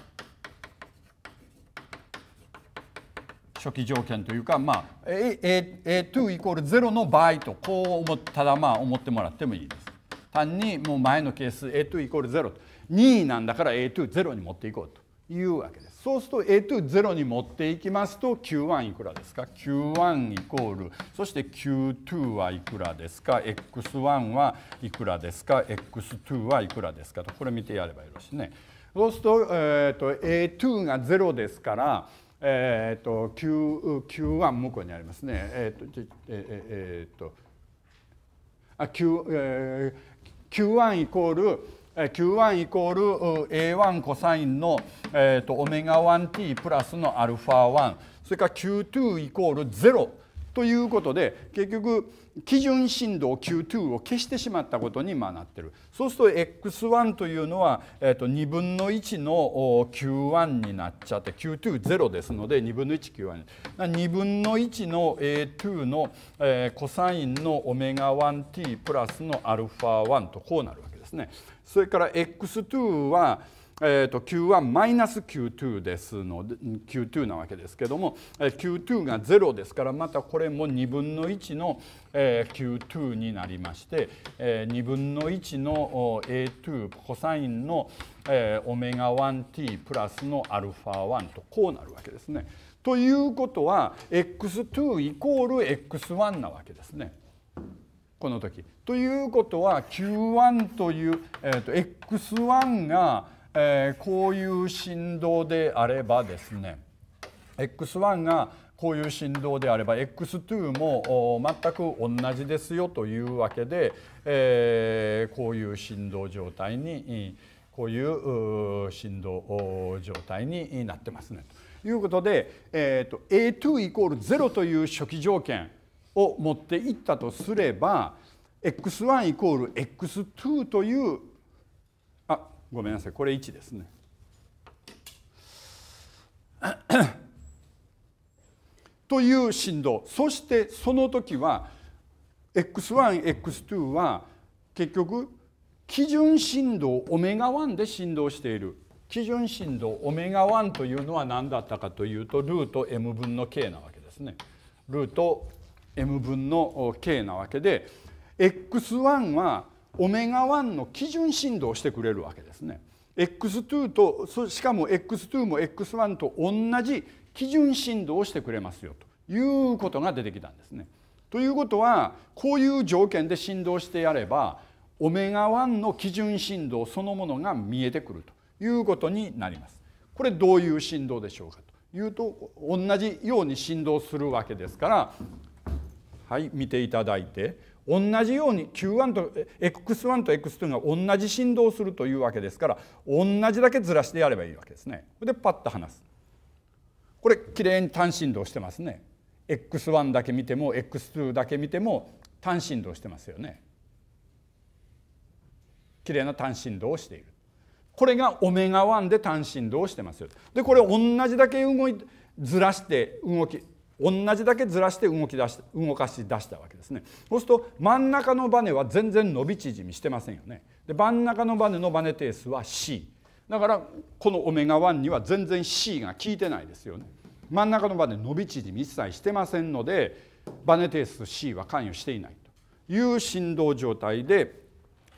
初期条件というか、まあ、A2 イコール0の場合とこう思ただまあ思ってもらってもいいです。単にもう前の係数 A2 イコール0と2なんだから A20 に持っていこうというわけです。そうすると A20 に持っていきますと Q1 いくらですか ?Q1 イコールそして Q2 はいくらですか ?X1 はいくらですか ?X2 はいくらですかとこれ見てやればよろしいね。そうすると,、えーと、と A2 が0ですからえー、っと Q、Q1 向こうにありますね。えー、っと、えー、っと、あ、Q、えー、Q1 イコール Q1 イコール A1 コサインの、えー、っとオメガ 1t プラスのアルファ1それから Q2 イコール0。ということで結局基準振動 Q2 を消してしまったことにまなってるそうすると X1 というのは、えー、と2分の1の Q1 になっちゃって Q20 ですので2分の 1Q1 2分の1の A2 の、えー、コサインのオメガ 1t プラスの α1 とこうなるわけですね。それから X2 はえーと、と Q1 マイナス Q2 ですので Q2 なわけですけども Q2 が0ですからまたこれも2分の1の Q2 になりまして2分の1の A2 コサインのオメガ 1t プラスのアルフ α1 とこうなるわけですね。ということは x2 イコール x1 なわけですね。この時。ということは q1 という、えーと、と x1 がえー、こういう振動であればですね X1 がこういう振動であれば X2 も全く同じですよというわけで、えー、こういう振動状態にこういう振動状態になってますね。ということで、えーと、A2 イコール0という初期条件を持っていったとすれば X1 イコール X2 というごめんなさいこれ1ですね。という振動そしてその時は X1X2 は結局基準振動オメガ1で振動している基準振動オメガ1というのは何だったかというとルート m 分の k なわけですね。ルート m 分の k なわけで x1 はオメガ1の基準振動をしてくれるわけですね。X2 としかも X2 も X1 と同じ基準振動をしてくれますよということが出てきたんですね。ということはこういう条件で振動してやればオメガ1の基準振動そのものが見えてくるということになります。これどういう振動でしょうかというと同じように振動するわけですからはい見ていただいて同じように Q1 と X1 と X2 が同じ振動をするというわけですから同じだけずらしてやればいいわけですね。でパッと離す。これきれいに単振動してますね。X1 だけ見ても X2 だけ見ても単振動してますよね。きれいな単振動をしている。これがオメガ1で単振動をしてますよ。でこれ同じだけ動いずらして動き同じだけずらして動き出し動かし出したわけですねそうすると真ん中のバネは全然伸び縮みしてませんよねで真ん中のバネのバネ定数は C だからこのオメガ1には全然 C が効いてないですよね真ん中のバネ伸び縮み一切してませんのでバネ定数 C は関与していないという振動状態で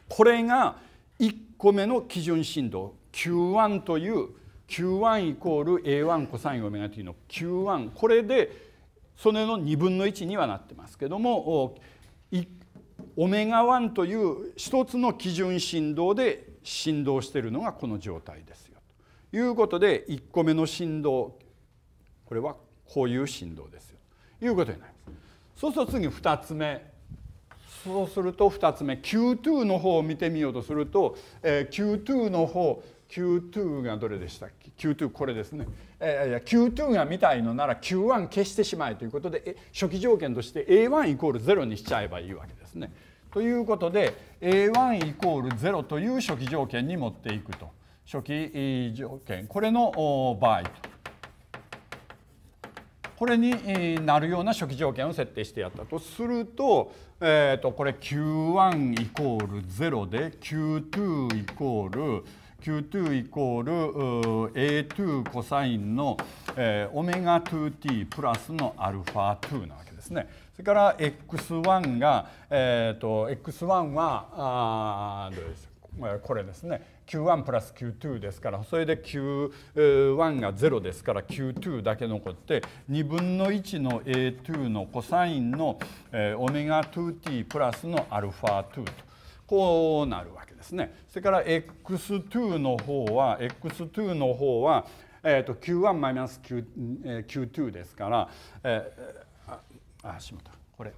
これが1個目の基準振動 Q1 という Q1 イコール A1 コサインオメガ t の Q1 これでそれの2分の1にはなってますけどもオメガ1という一つの基準振動で振動しているのがこの状態ですよということで1個目の振動これはこういう振動ですよということになります。そうすると次2つ目そうすると2つ目 Q2 の方を見てみようとすると、えー、Q2 の方 Q2 がどれでしたっけ Q2 これですね、えー、いや Q2 がみたいのなら Q1 消してしまえということで初期条件として A1 イコール0にしちゃえばいいわけですね。ということで A1 イコール0という初期条件に持っていくと初期条件これの場合これになるような初期条件を設定してやったとすると,、えー、とこれ Q1 イコール0で Q2 イコール0 q イコール A2 コサインの、えオメガ 2t プラスのアルファ2なわけですね。それから X1 が、えーと、X1 はあどうでしょこれですね Q1 プラス Q2 ですからそれで Q1 が0ですから Q2 だけ残って2分の1の A2 のコサインの、えオメガ 2t プラスのアルファ2とこうなるわけです。ですねそれから x2 の方は x2 の方は、えーと、q1 マイナス q2 ですから、えー、ああしまったこれ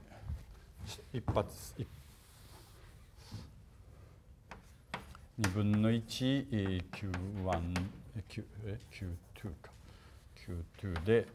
一発一2分の 1q1q2 か q2 で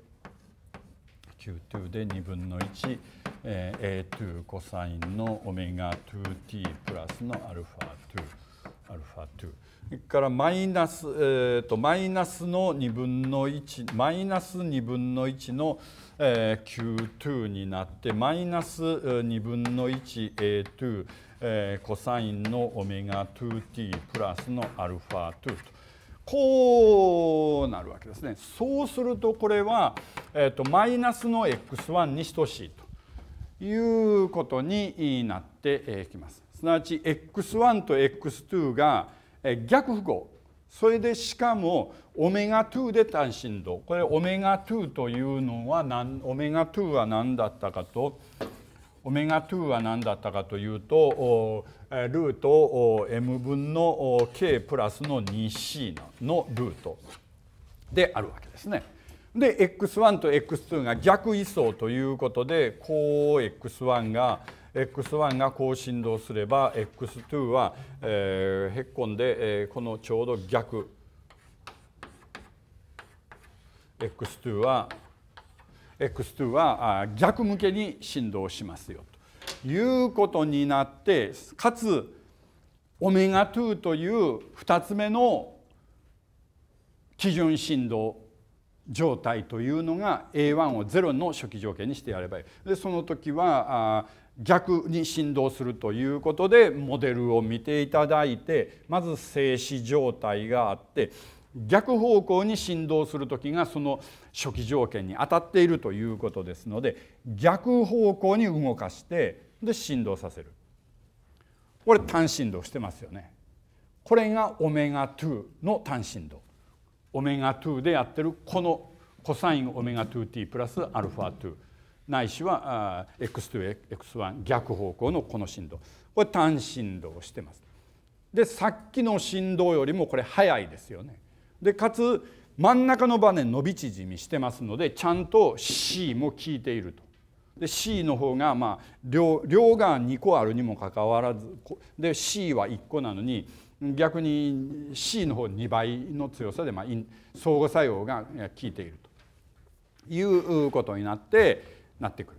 Q2 で2分の1、えー、A2 コサインのオメガ 2t プラスのアルファ2アルファ2それからマイナス、えーと、マイナスの2分の1マイナス2分の1の、えー、Q2 になってマイナス2分の 1A2 えー、コサインのオメガ 2t プラスのアルファ2とこうなるわけですね。そうするとこれは、えーと、マイナスの x1 に等しいということになってきます。すなわち x1 と x2 が逆符号それでしかもオメガ2で単振動これオメガ2というのは何オメガ2は何だったかとオメガ2は何だったかというとルート m 分の k プラスの 2c のルートであるわけですね。で x1 と x2 が逆位相ということでこう x1 が x1 がこう振動すれば x2 は、えへっこんで、えこのちょうど逆 x2 は X2 は逆向けに振動しますよということになってかつオメガ2という2つ目の基準振動状態というのが A1 を0の初期条件にしてやればいい。でその時は逆に振動するということでモデルを見ていただいてまず静止状態があって逆方向に振動する時がその初期条件に当たっているということですので逆方向に動かしてで振動させるこれ単振動してますよねこれがオメガ2の単振動オメガ2でやってるこのコサインオメガ 2t プラスアルファ2ないしは x2x1 逆方向のこの振動これ単振動してますでさっきの振動よりもこれ速いですよねでかつ真ん中のバネ伸び縮みしてますのでちゃんと C も効いていると。で C の方がまあ両両側2個あるにもかかわらずで C は1個なのに逆に C の方2倍の強さでまあ相互作用が効いているということになってなってくる。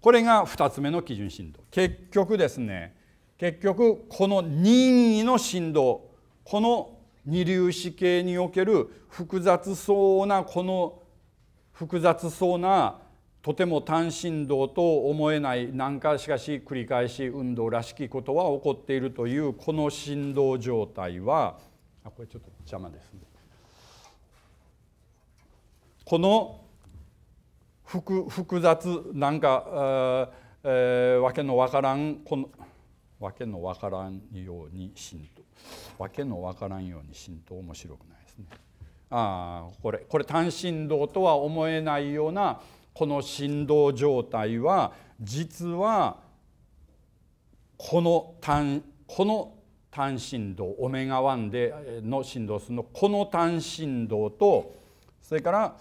これが2つ目の基準振動。結局ですね結局この任意の振動この二粒子系における複雑そうなこの複雑そうなとても単振動と思えない何かしかし繰り返し運動らしきことは起こっているというこの振動状態はあこれちょっと邪魔ですね。この複複雑なんか、えー、わけのわからんこのわけのわからんように振動。けのわからんように神道面白くないですね。あこれこれ単振道とは思えないようなこの振動状態は実はこの単この単振動オメガ1での振動数のこの単振動とそれから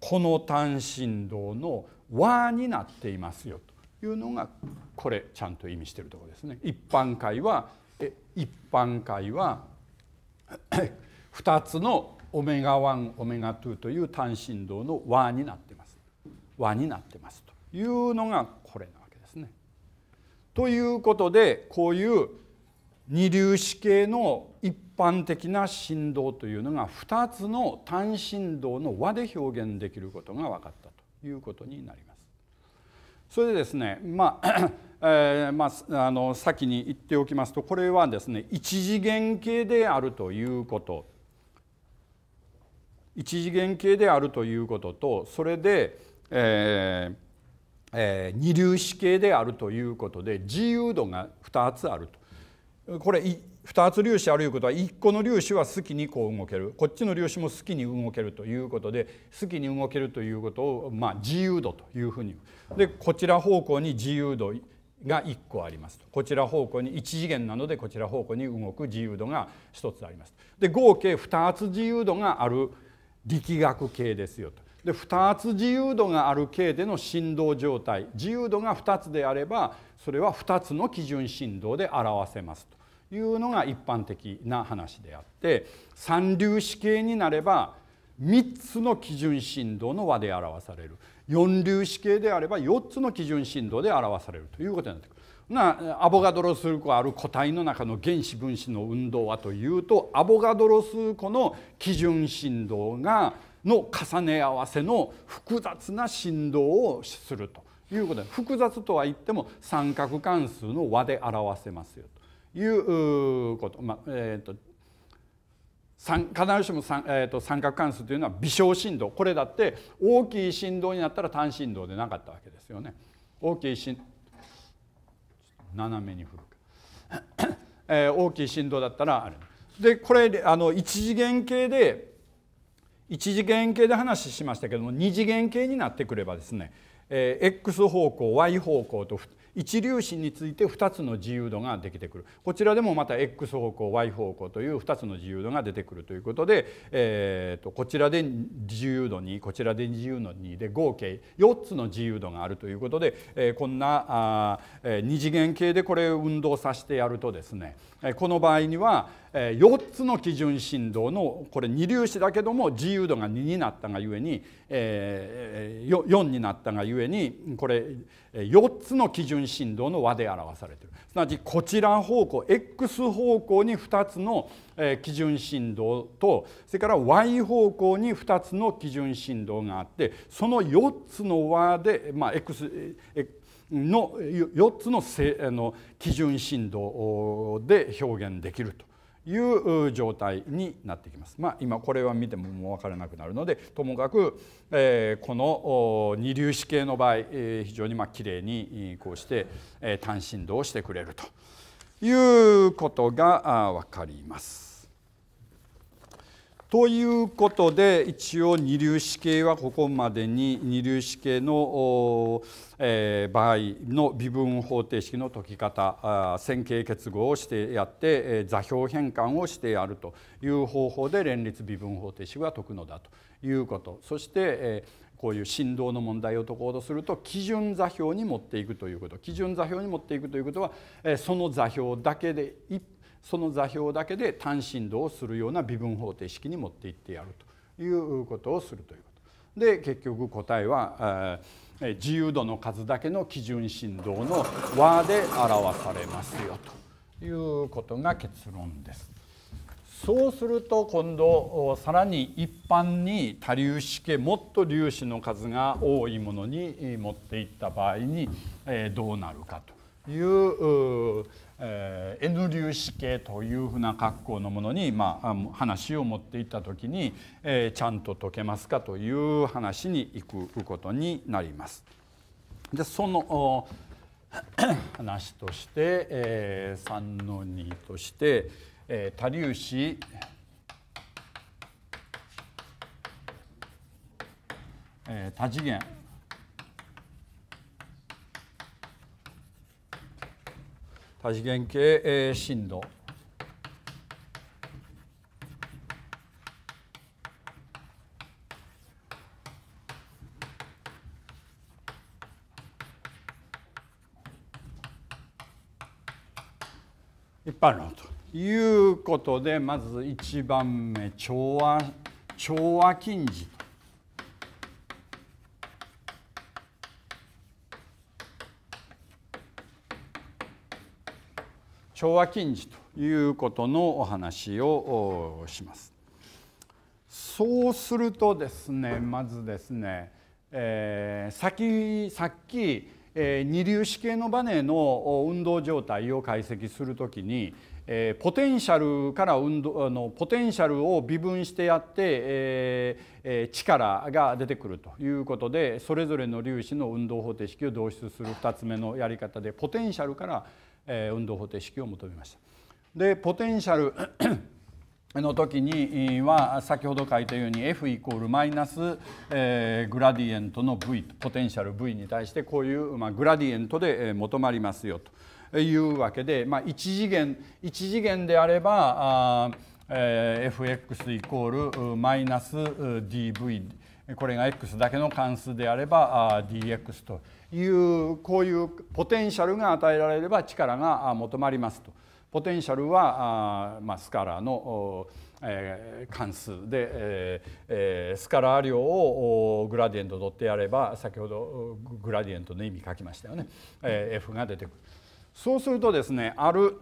この単振動の和になっていますよというのがこれちゃんと意味してるとこですね。一般界は一般界は2 つのオメガ1オメガ2という単振動の和になってます和になってますというのがこれなわけですね。ということでこういう二粒子系の一般的な振動というのが2つの単振動の和で表現できることが分かったということになります。それでですね、まあ えーまあ、あの先に言っておきますとこれはですね一次元形であるということ一次元形であるということとそれで、えーえー、二粒子形であるということで自由度が2つあるとこれ2つ粒子あるいうことは1個の粒子は好きにこう動けるこっちの粒子も好きに動けるということで好きに動けるということを、まあ、自由度というふうにでこちら方向に自由度が1個ありますこちら方向に1次元なのでこちら方向に動く自由度が1つありますで合計2つ自由度がある力学系ですよとで2つ自由度がある系での振動状態自由度が2つであればそれは2つの基準振動で表せますというのが一般的な話であって三粒子系になれば3つの基準振動の和で表される四粒子系であれば4つの基準振動で表されるということになってくる。なアボガドロ数個ある個体の中の原子分子の運動はというとアボガドロ数個の基準振動がの重ね合わせの複雑な振動をするということで複雑とは言っても三角関数の和で表せますよと。いうこと、まあえーと、と必ずしも三,、えーと、三角関数というのは微小振動これだって大きい振動になったら単振動でなかったわけですよね。大きい振斜めに振る えー、大きい振動だったらあれでこれあの一次元系で一次元系で話しましたけども二次元系になってくればですね、えー、x 方向 y 方向と一粒子について2つの自由度ができてくるこちらでもまた X 方向 Y 方向という2つの自由度が出てくるということで、えー、とこちらで自由度2こちらで自由度2で合計4つの自由度があるということで、えー、こんなあ、えー、2次元系でこれ運動させてやるとですねこの場合には4つの基準振動のこれ二粒子だけども自由度が2になったがゆえに4になったがゆえにこれ4つの基準振動の和で表されているすなわちこちら方向 X 方向に2つの基準振動とそれから Y 方向に2つの基準振動があってその4つの和で、まあ、X の4つのの基準振動で表現できるという状態になってきます。まあ、今これは見てももう分からなくなるのでともかく、えこの二粒子系の場合、え非常にまあきれいにこうして、え単振動をしてくれるということが分かります。ということで一応二粒子系はここまでに二粒子系の、えー、場合の微分方程式の解き方線形結合をしてやって、えー、座標変換をしてやるという方法で連立微分方程式は解くのだということそして、えー、こういう振動の問題を解こうとすると基準座標に持っていくということ基準座標に持っていくということは、えー、その座標だけで一その座標だけで単振動をするような微分方程式に持っていってやるということをするということで結局答えは、え自由度の数だけの基準振動の和で表されますよということが結論です。そうすると今度さらに一般に多粒子系もっと粒子の数が多いものに持っていった場合にどうなるかというえー、N 粒子系というふうな格好のものに、まあ、話を持っていった時に、えー、ちゃんと解けますかという話に行くことになります。でその 話として、えー、3の2として、えー、多粒子え多次元多次元系振動一般論ということでまず一番目調和調和禁止調和禁止ということのお話をします。そうするとですねまずですね、えー、先さっき、えー、二粒子系のバネの運動状態を解析するときに、えー、ポテンシャルから運動あのポテンシャルを微分してやって、えー、力が出てくるということでそれぞれの粒子の運動方程式を導出する2つ目のやり方でポテンシャルからえ運動方程式を求めましたでポテンシャル の時には先ほど書いたように F イコールマイナスグラディエントの V ポテンシャル V に対してこういうグラディエントで求まりますよというわけで、まあ、1次元1次元であれば fx イコールマイナス dv これが x だけの関数であれば dx と。いうこういうポテンシャルが与えられれば力が求まりますと。ポテンシャルはまあ、スカラーの、関数で、スカラー量をグラディエント取ってやれば先ほどグラディエントの意味書きましたよね、F が出てくる。そうするとですねある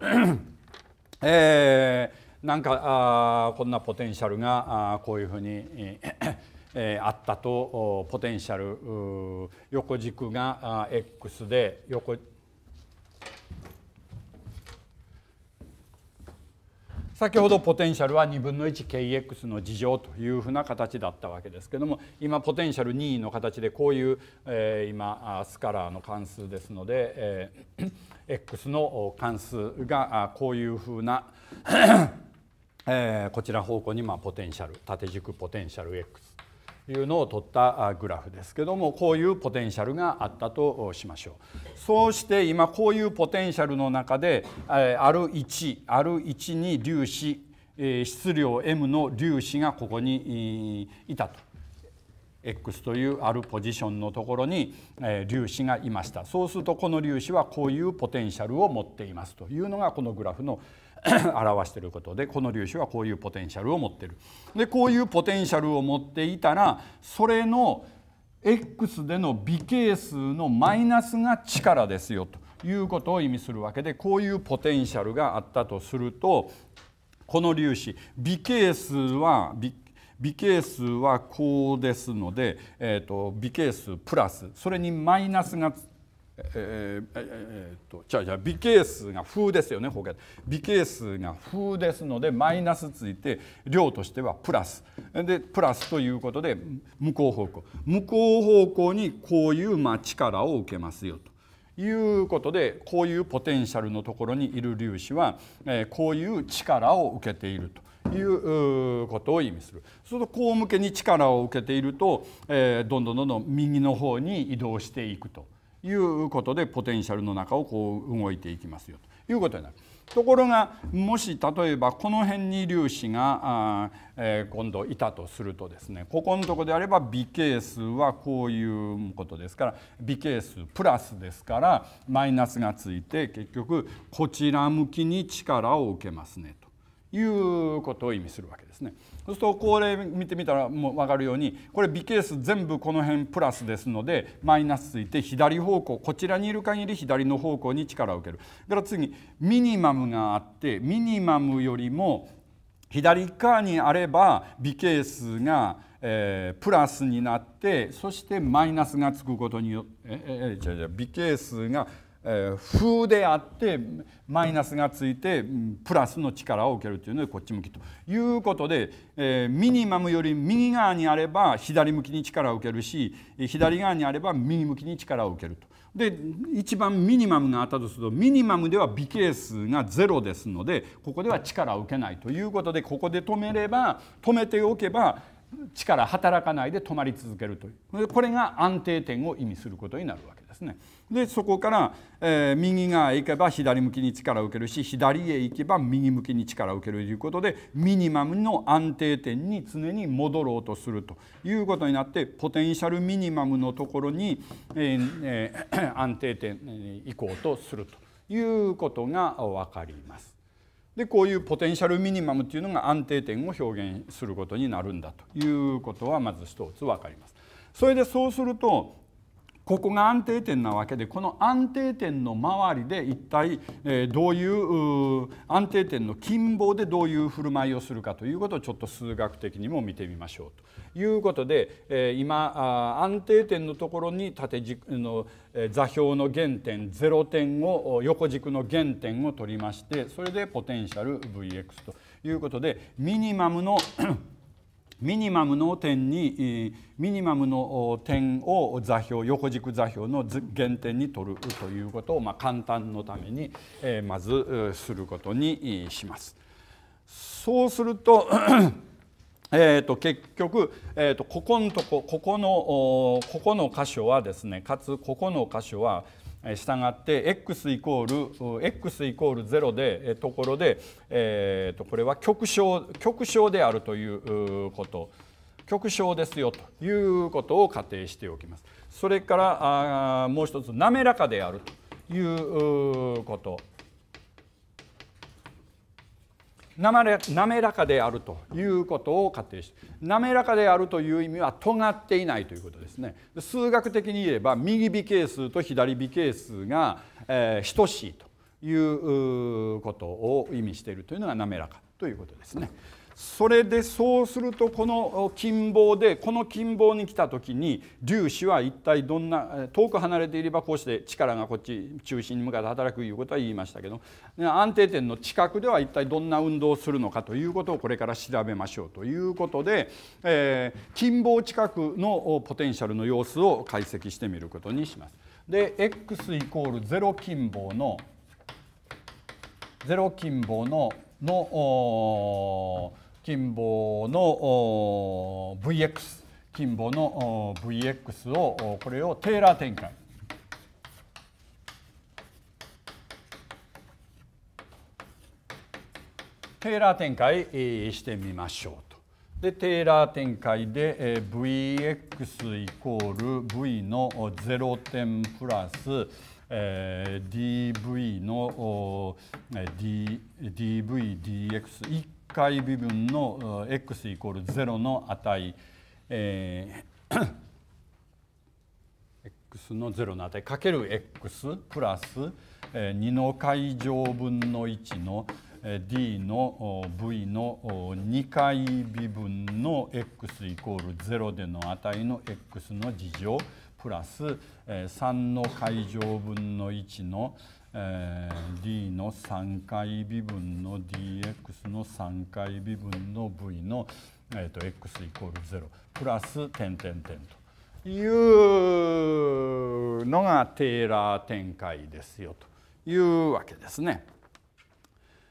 えー、なんかあこんなポテンシャルがあこういうふうにえあったとポテンシャル横軸が X で横先ほどポテンシャルは2分の 1kx の事乗というふうな形だったわけですけども今ポテンシャル任意の形でこういう、え今スカラーの関数ですので、え x の関数がこういうふうなえこちら方向にまあポテンシャル縦軸ポテンシャル x いうのを取ったグラフですけどもこういうポテンシャルがあったとしましょうそうして今こういうポテンシャルの中で R1R1 R1 に粒子質量 M の粒子がここにいたと X というあるポジションのところに粒子がいましたそうするとこの粒子はこういうポテンシャルを持っていますというのがこのグラフの 表してることでこの粒子はこういうポテンシャルを持ってる。でこういうポテンシャルを持っていたらそれの x での微係数のマイナスが力ですよということを意味するわけでこういうポテンシャルがあったとするとこの粒子微係数は微微係数はこうですので、えーと、微係数プラスそれにマイナスがええとじゃあじゃ微係数が風ですよね微係数が風ですのでマイナスついて量としてはプラスでプラスということで向こう方向向こう方向にこういうまあ力を受けますよと。いうことでこういうポテンシャルのところにいる粒子は、えこういう力を受けているということを意味する。そのするとこう向けに力を受けていると、えー、どんどんどんどん右の方に移動していくと。いうことでポテンシャルの中をこう動いていきますよということになる。ところがもし例えばこの辺に粒子が、え今度いたとするとですねここのとこであれば微係数はこういうことですから微係数プラスですからマイナスがついて結局こちら向きに力を受けますねということを意味するわけですね。そうするとこれ見てみたらもう分かるようにこれ微ケース全部この辺プラスですのでマイナスついて左方向こちらにいる限り左の方向に力を受けるだから次ミニマムがあってミニマムよりも左側にあれば微係数が、えー、プラスになってそしてマイナスがつくことによって、えー、え違う違う微ースがえー、風であってマイナスがついてプラスの力を受けるというのでこっち向きということで、えー、ミニマムより右側にあれば左向きに力を受けるし左側にあれば右向きに力を受けると。で一番ミニマムがあったとするとミニマムでは微係数が0ですのでここでは力を受けないということでここで止めれば止めておけば力働かないで止まり続けるというこれが安定点を意味することになるわけです。ですねでそこから、えー、右側へ行けば左向きに力を受けるし左へ行けば右向きに力を受けるということでミニマムの安定点に常に戻ろうとするということになってポテンシャルミニマムのところに、えーえー、安定点に行こうとするということが分かります。でこういうポテンシャルミニマムっていうのが安定点を表現することになるんだということはまず一つ分かります。それでそうするとここが安定点なわけでこの安定点の周りで一体どういう安定点の近傍でどういう振る舞いをするかということをちょっと数学的にも見てみましょうということで今安定点のところに縦軸の座標の原点0点を横軸の原点を取りましてそれでポテンシャル Vx ということでミニマムのミニマムの点にミニマムの点を座標横軸座標の原点に取るということを、まあ、簡単のために、えー、まずすることにします。そうすると えー、と結局、えー、とここのとこここのここの箇所はですねかつここの箇所は従って x イコール x イコール0でところで、えー、とこれは極小極小であるということ極小ですよということを仮定しておきます。それからもう一つ滑らかであるということ滑らかであるということを仮定して滑らかであるという意味は尖っていないということですね数学的に言えば右微係数と左微係数が、え等しいということを意味しているというのが滑らかということですね。それでそうするとこの近傍でこの近傍に来た時に粒子は一体どんな遠く離れていればこうして力がこっち中心に向かって働くいうことは言いましたけど安定点の近くでは一体どんな運動をするのかということをこれから調べましょうということで、えー、近傍近くのポテンシャルの様子を解析してみることにします。で x イコール0近傍の0近傍のの金棒の VX 金棒の VX をこれをテーラー展開テーラー展開してみましょうと。でテーラー展開で VX イコール V の0点プラスえー、DV の DVDX 回微分の x イコール0の値、えー x の0の値かける x プラス2の階乗分の1の d の v の2回微分の x イコール0での値の x の事乗プラス3の階乗分の1の x えー、D の3回微分の dx の3回微分の v の、えーと、x イコール0プラス点点点というのがテーラー展開ですよというわけですね。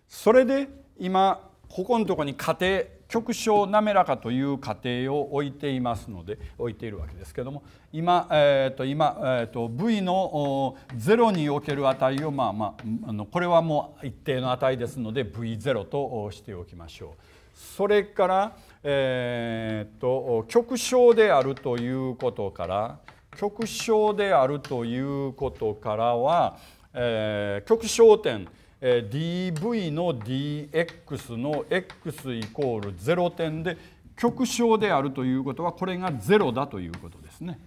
それで今ここのとこに家庭極小滑らかという仮定を置いていますので置いているわけですけども今,、えー、と今、えー、と V の0における値を、まあまあ、あのこれはもう一定の値ですので V0 としておきましょう。それから、えー、と極小であるということから極小であるということからは、えー、極小点えー、dv の dx の x イコール0点で極小であるということはこれが0だということですね。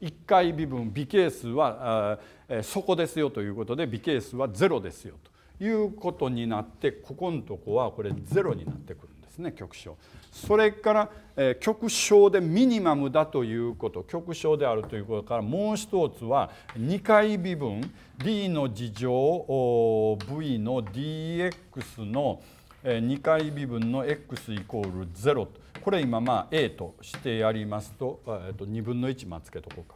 1回微分微係数はそこですよということで微係数は0ですよということになってここのとこはこれ0になってくるんですね極小。それから、え極小でミニマムだということ極小であるということからもう一つは2回微分 D の事乗 V の DX の2回微分の x イコール0これ今まあ A としてやりますと,、えと2分の1まつけとこうか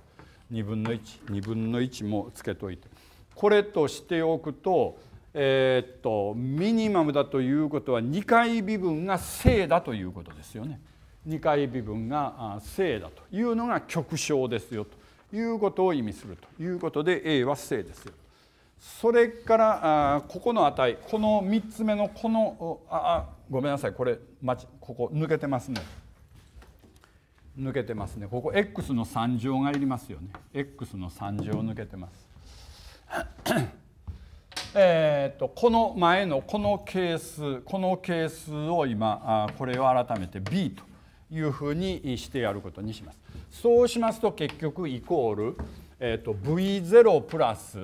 2分の12分の1もつけといてこれとしておくとえー、っとミニマムだということは2回微分が正だということですよね。2回微分が正だというのが極小ですよということを意味するということで A は正ですよ。それからここの値この3つ目のこのあごめんなさいこれここ抜けてますね抜けてますねここ x の3乗がいりますよね x の3乗抜けてます。えーと、この前のこの係数この係数を今これを改めて B というふうにしてやることにします。そうしますと結局イコール、えーと、V0 プラス、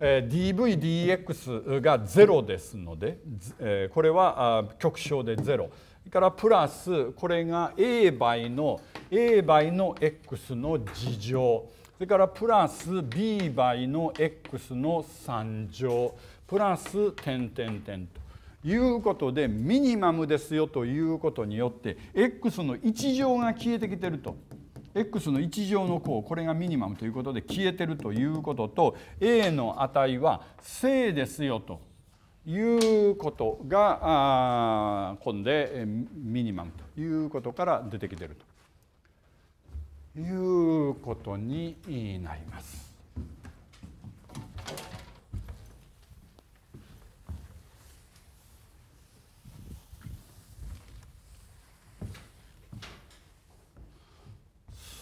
えー、dvdx が0ですので、えこれは極小で0。からプラスこれが a 倍の a 倍の x の事乗それからプラス b 倍の x の3乗プラス点点点ということでミニマムですよということによって x の1乗が消えてきてると x の1乗の項これがミニマムということで消えてるということと a の値は正ですよということが今でミニマムということから出てきてると。いうことになります。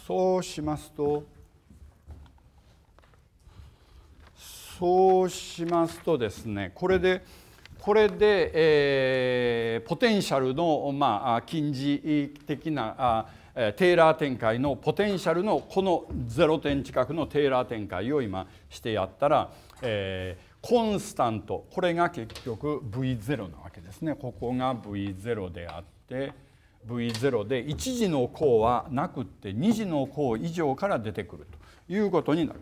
そうしますとそうしますとですねこれでこれで、えー、ポテンシャルの、まあ、近似的なあテーラー展開のポテンシャルのこの0点近くのテーラー展開を今してやったら、えー、コンスタントこれが結局 V0 なわけですね。ここが V0 であって V0 で1次の項はなくって2次の項以上から出てくるということになる。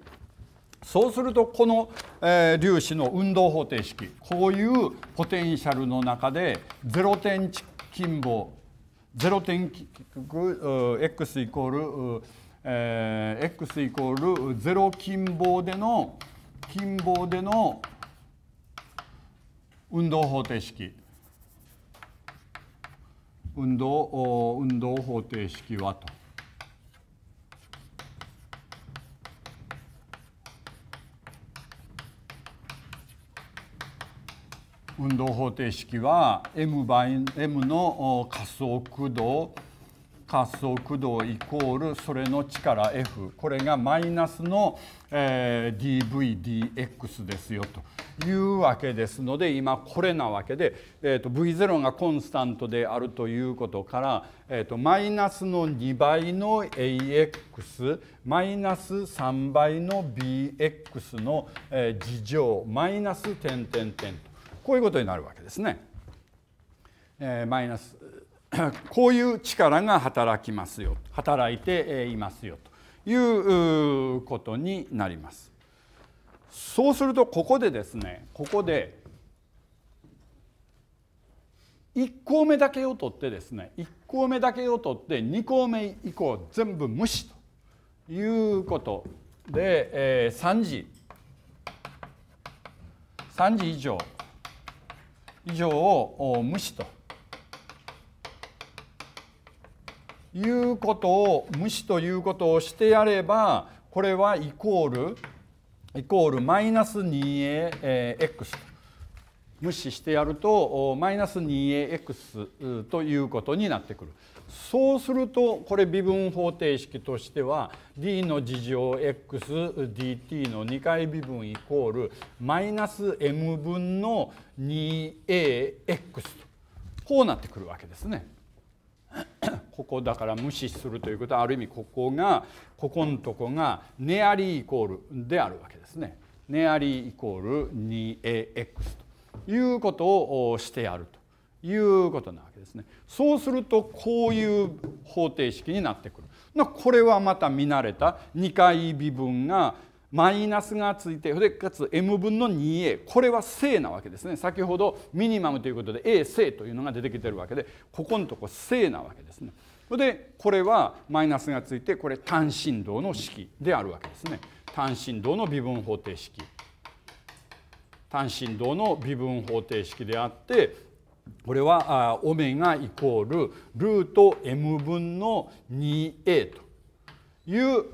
そうするとこの、え粒子の運動方程式こういうポテンシャルの中で0点近傍0点結ク x イコール、えー、x イコール0近傍での近傍での運動方程式運動運動方程式はと。運動方程式は m, m の加速度加速度イコールそれの力 F これがマイナスの、えー、dVdx ですよというわけですので今これなわけで、えーと、と V0 がコンスタントであるということから、えーと、とマイナスの2倍の AX マイナス3倍の BX の、えー、事乗マイナス点点点と。こういうことになるわけですね。えー、マイナス こういう力が働きますよ働いていますよということになります。そうするとここでですねここで1項目だけを取ってですね1項目だけを取って2項目以降全部無視ということで、え3時3時以上以上を無視ということを無視ということをしてやればこれはイコールイコールマイナス 2ax と無視してやるとマイナス 2ax ということになってくる。そうするとこれ微分方程式としては d の事乗 xdt の2回微分イコールマイナス m 分の 2ax とこうなってくるわけですね。ここだから無視するということはある意味ここがここのとこがアリーイコールであるわけですね。値ありイコール 2ax ということをしてやると。いうことなわけですね。そうするとこういう方程式になってくる。これはまた見慣れた2回微分がマイナスがついてそれかつ m 分の 2a これは正なわけですね先ほどミニマムということで a 正というのが出てきてるわけでここのとこ正なわけですね。でこれはマイナスがついてこれ単振動の式であるわけですね。単振動の微分方程式単振動の微分方程式であってこれはオメガイコールルート m 分の 2a という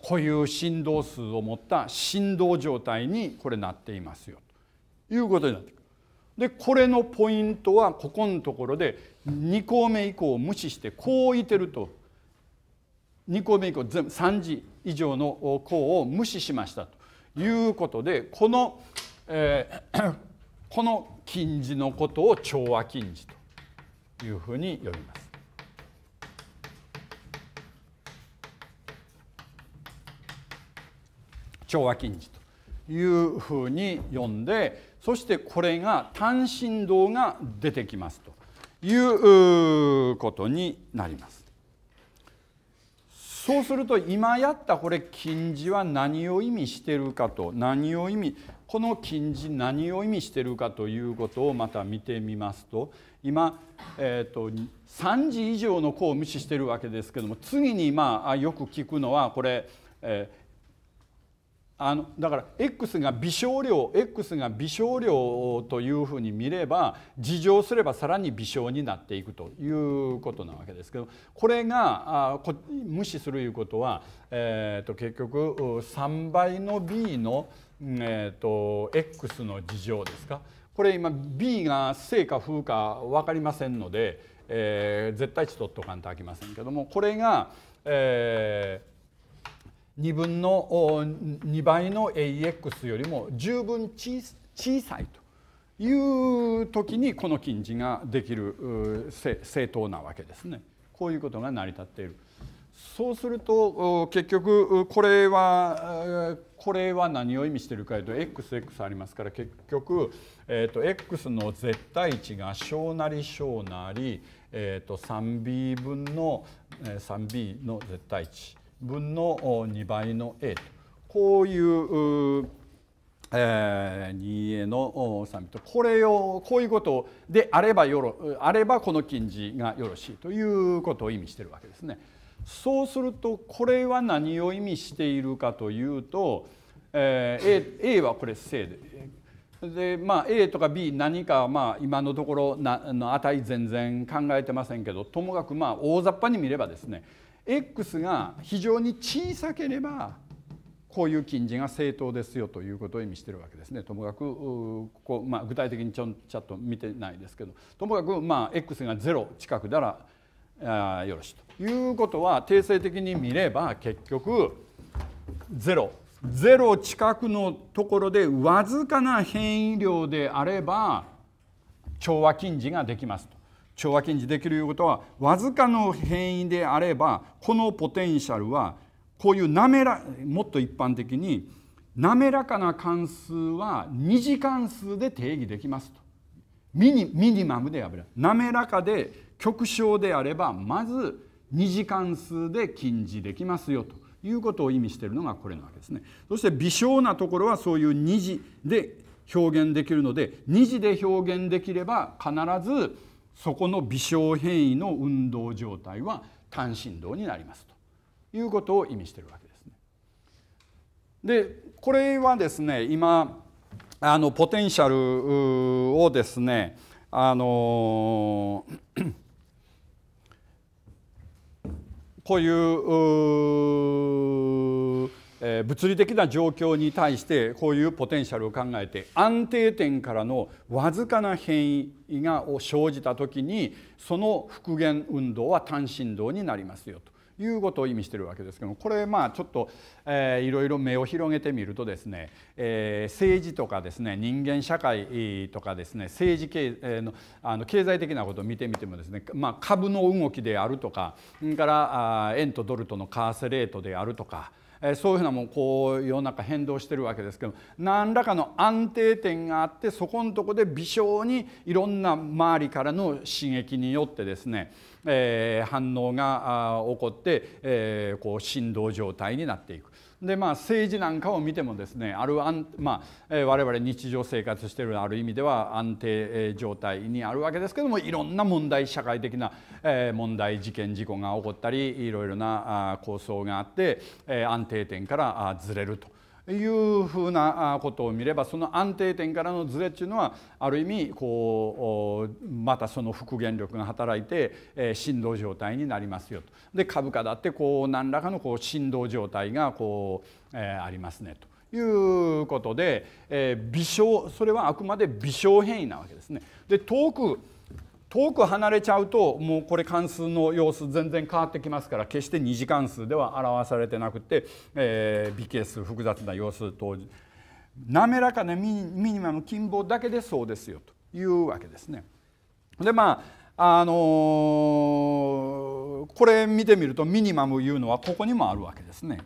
固有振動数を持った振動状態にこれなっていますよということになってくる。でこれのポイントはここのところで2項目以降を無視してこういてると2項目以降3次以上の項を無視しましたということでこの、えー、この禁じのことを調和禁止というふうに呼びます。調和禁じというふうに呼んでそしてこれが単振動が出てきますということになります。そうすると今やったこれ禁止は何を意味してるかと何を意味この禁じ何を意味してるかということをまた見てみますと今、えーと、3時以上の子を無視してるわけですけども次にまあよく聞くのはこれ、えーあのだから X が微少量 X が微少量というふうに見れば自乗すればさらに微小になっていくということなわけですけどこれがあこ無視するいうことは、えーと、結局3倍の B の、えーと、X の事情ですかこれ今 B が正か風か分かりませんので、えー、絶対値取っとかんとあきませんけどもこれが、えー、2分の2倍の AX よりも十分小さいという時にこの近似ができる正当なわけですね。こういうことが成り立っている。そうすると結局これはこれは何を意味してるかというと xx ありますから結局、えー、と x の絶対値が小なり小なり、えー、と 3b 分の 3b の絶対値分の2倍の a とこういうえー、2A の3とこれをこういうことであればよろあればこの近似がよろしいということを意味してるわけですね。そうするとこれは何を意味しているかというと、えー、A, A はこれ正で。でまあ、A とか B 何か、まあ、今のところなの値全然考えてませんけどともかくまあ大雑把に見ればですね X が非常に小さければこういう近似が正当ですよということを意味してるわけですねともかくここ、まあ、具体的にちょちょっと見てないですけどともかくまあ X が0近くならあよろしいということは定性的に見れば結局0。0近くのところでわずかな変異量であれば調和禁止ができますと調和禁止できるいうことはわずかの変異であればこのポテンシャルはこういう滑らもっと一般的に滑らかな関数は二次関数で定義できますとミニミニマムで破れ滑らかで極小であればまず2次関数で禁じできますよということを意味しているのがこれなわけですね。そして微小なところはそういう2次で表現できるので2次で表現できれば必ずそこの微小変異の運動状態は単振動になりますということを意味しているわけですね。でこれはですね今あのポテンシャルをですねあのこういうえー、物理的な状況に対してこういうポテンシャルを考えて安定点からのわずかな変異がを生じた時にその復元運動は単振動になりますよと。いうことを意味してるわけですけどもこれまあちょっと、えー、いろいろ目を広げてみるとですね、えー、政治とかですね人間社会とかですね政治経,、えー、のあの経済的なことを見てみてもですね、まあ、株の動きであるとかそれからあ円とドルとの為替レートであるとかそういうふうなもこう世の中変動してるわけですけど何らかの安定点があってそこのとこで微小にいろんな周りからの刺激によってですねえー、反応が起こって、えー、こう振動状態になっていく。でまあ、政治なんかを見てもですねあるまあ、我々日常生活しているある意味では安定状態にあるわけですけどもいろんな問題社会的な問題事件事故が起こったりいろいろな構想があって安定点からずれるというふうなことを見ればその安定点からのズレっていうのはある意味こうまたその復元力が働いて、え振動状態になりますよと。で株価だってこう何らかのこう振動状態がこう、えありますねと。いうことで、え微小それはあくまで微小変異なわけですね。で遠く遠く離れちゃうともうこれ関数の様子全然変わってきますから決して二次関数では表されてなくて、えー、微係数複雑な様子と滑らかなミニマム近傍だけでそうですよというわけですね。でまああのー、これ見てみるとミニマムいうのはここにもあるわけですね。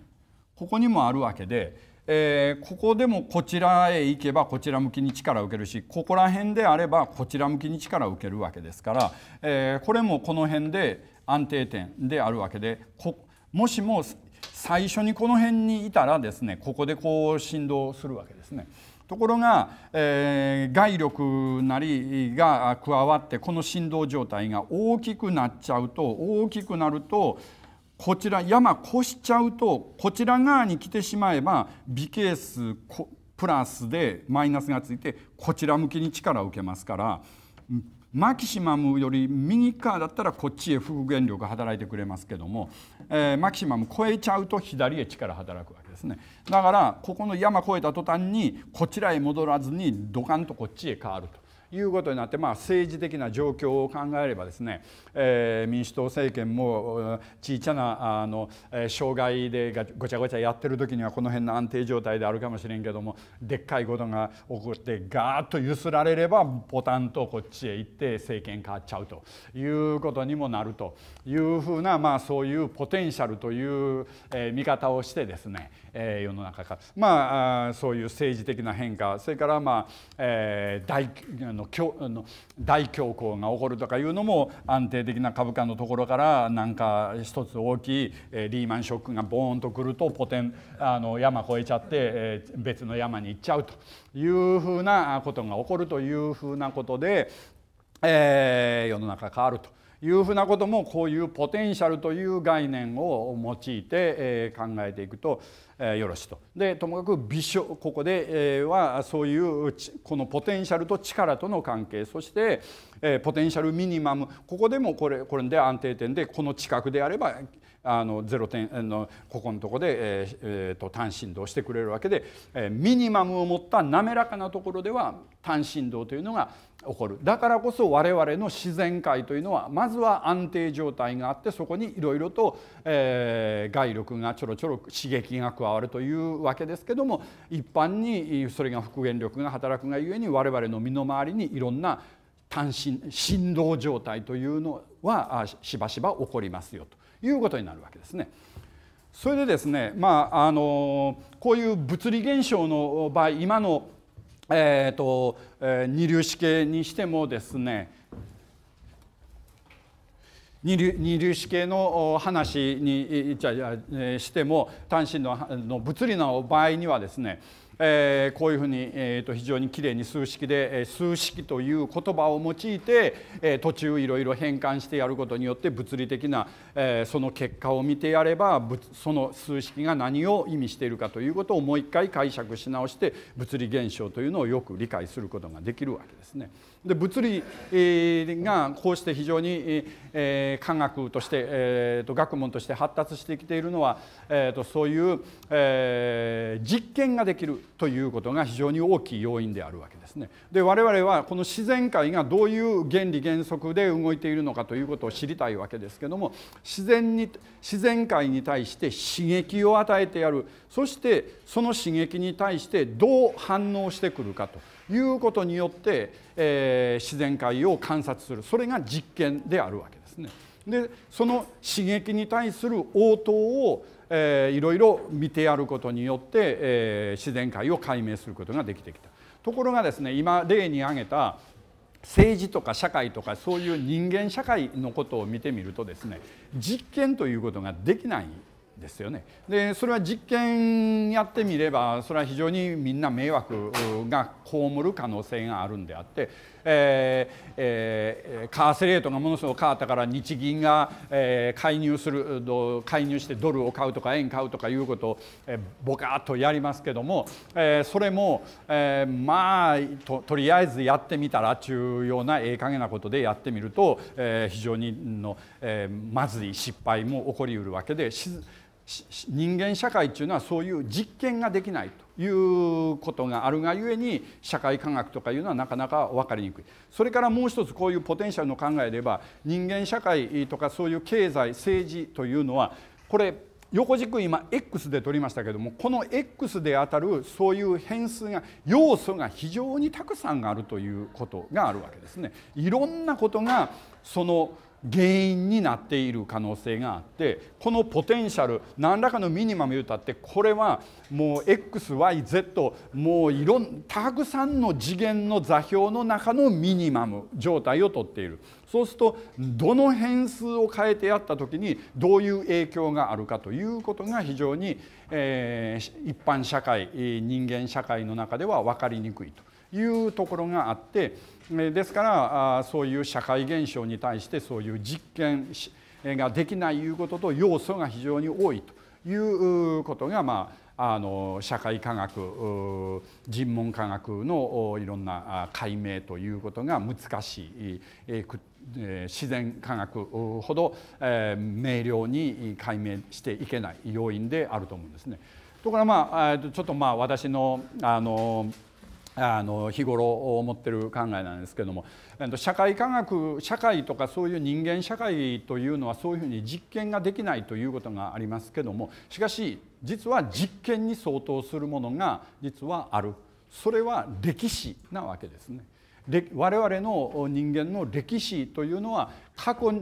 ここにもあるわけでえー、ここでもこちらへ行けばこちら向きに力を受けるしここら辺であればこちら向きに力を受けるわけですから、えー、これもこの辺で安定点であるわけでもしも最初にこの辺にいたらですねここでこう振動するわけですね。ところが、えー、外力なりが加わってこの振動状態が大きくなっちゃうと大きくなるとこちら山越しちゃうとこちら側に来てしまえば微係数プラスでマイナスがついてこちら向きに力を受けますからマキシマムより右側だったらこっちへ復元力働いてくれますけども、えー、マキシマム超えちゃうと左へ力働くわけですねだからここの山越えた途端にこちらへ戻らずにドカンとこっちへ変わるということになって、まあ、政治的な状況を考えればですね、えー、民主党政権も小さなあの障害でごちゃごちゃやってる時にはこの辺の安定状態であるかもしれんけどもでっかいことが起こってガーッと揺すられればポタンとこっちへ行って政権変わっちゃうということにもなるというふうな、まあ、そういうポテンシャルという、え見方をしてですね、え世の中から、まあ、そういう政治的な変化それから、まあえー、大のあの大恐慌が起こるとかいうのも安定的な株価のところからなんか一つ大きいリーマンショックがボーンとくるとポテンあの山越えちゃって別の山に行っちゃうというふうなことが起こるというふうなことで、えー、世の中変わるというふうなこともこういうポテンシャルという概念を用いて考えていくとよろしいと。でともかく美少ここではそういうこのポテンシャルと力との関係そしてポテンシャルミニマムここでもこれこれで安定点でこの近くであればあのロ点のここのとこで、えーえーと、単振動してくれるわけで、えミニマムを持った滑らかなところでは単振動というのが起こるだからこそ我々の自然界というのはまずは安定状態があってそこにいろいろと、えー、外力がちょろちょろ刺激が加わるというわけですけども一般にそれが復元力が働くがゆえに我々の身の回りにいろんな単振振動状態というのはしばしば起こりますよと。いうことになるわけですね。それでですね、まあ、あのこういう物理現象の場合今の、えーとえー、二粒子系にしてもですね二粒子系の話にじゃしても単身の物理の場合にはですねえー、こういうふうに、えー、と非常にきれいに数式で、えー、数式という言葉を用いて、えー、途中いろいろ変換してやることによって物理的な、えー、その結果を見てやればその数式が何を意味しているかということをもう一回解釈し直して物理現象というのをよく理解することができるわけですね。で物理がこうして非常に科学としてえと学問として発達してきているのはえとそういうえ実験ができるということが非常に大きい要因であるわけですね。で我々はこの自然界がどういう原理原則で動いているのかということを知りたいわけですけども自然に自然界に対して刺激を与えてやるそしてその刺激に対してどう反応してくるかと。いうことによって、えー、自然界を観察するそれが実験であるわけですね。でその刺激に対する応答を、えー、いろいろ見てやることによって、えー、自然界を解明することができてきた。ところがですね今例に挙げた政治とか社会とかそういう人間社会のことを見てみるとですね実験ということができないですよねでそれは実験やってみればそれは非常にみんな迷惑が被る可能性があるんであって、えーえー、カーセレートがものすごく変わったから日銀が、えー、介入する介入してドルを買うとか円買うとかいうことを、えー、ボカッとやりますけども、えー、それも、えー、まあととりあえずやってみたらっていうようなええ加減なことでやってみると、えー、非常にの、えー、まずい失敗も起こりうるわけで。し人間社会というのはそういう実験ができないということがあるがゆえに社会科学とかいうのはなかなか分かりにくいそれからもう一つこういうポテンシャルの考えれば人間社会とかそういう経済政治というのはこれ横軸今 X で取りましたけどもこの X であたるそういう変数が要素が非常にたくさんあるということがあるわけですね。いろんなことがその原因になっている可能性があってこのポテンシャル何らかのミニマム言うたってこれはもう XYZ もういろんたくさんの次元の座標の中のミニマム状態をとっているそうするとどの変数を変えてやった時にどういう影響があるかということが非常に、えー、一般社会人間社会の中では分かりにくいというところがあって。ですからそういう社会現象に対してそういう実験ができないいうことと要素が非常に多いということが、まあ、あの社会科学人文科学のいろんな解明ということが難しい自然科学ほど明瞭に解明していけない要因であると思うんですね。ところが、まあ、ちょっとまあ私のあのあの日頃思ってる考えなんですけども社会科学社会とかそういう人間社会というのはそういうふうに実験ができないということがありますけどもしかし実は実験に相当するものが実はあるそれは歴史なわけですね。我々の人間の歴史というのは過去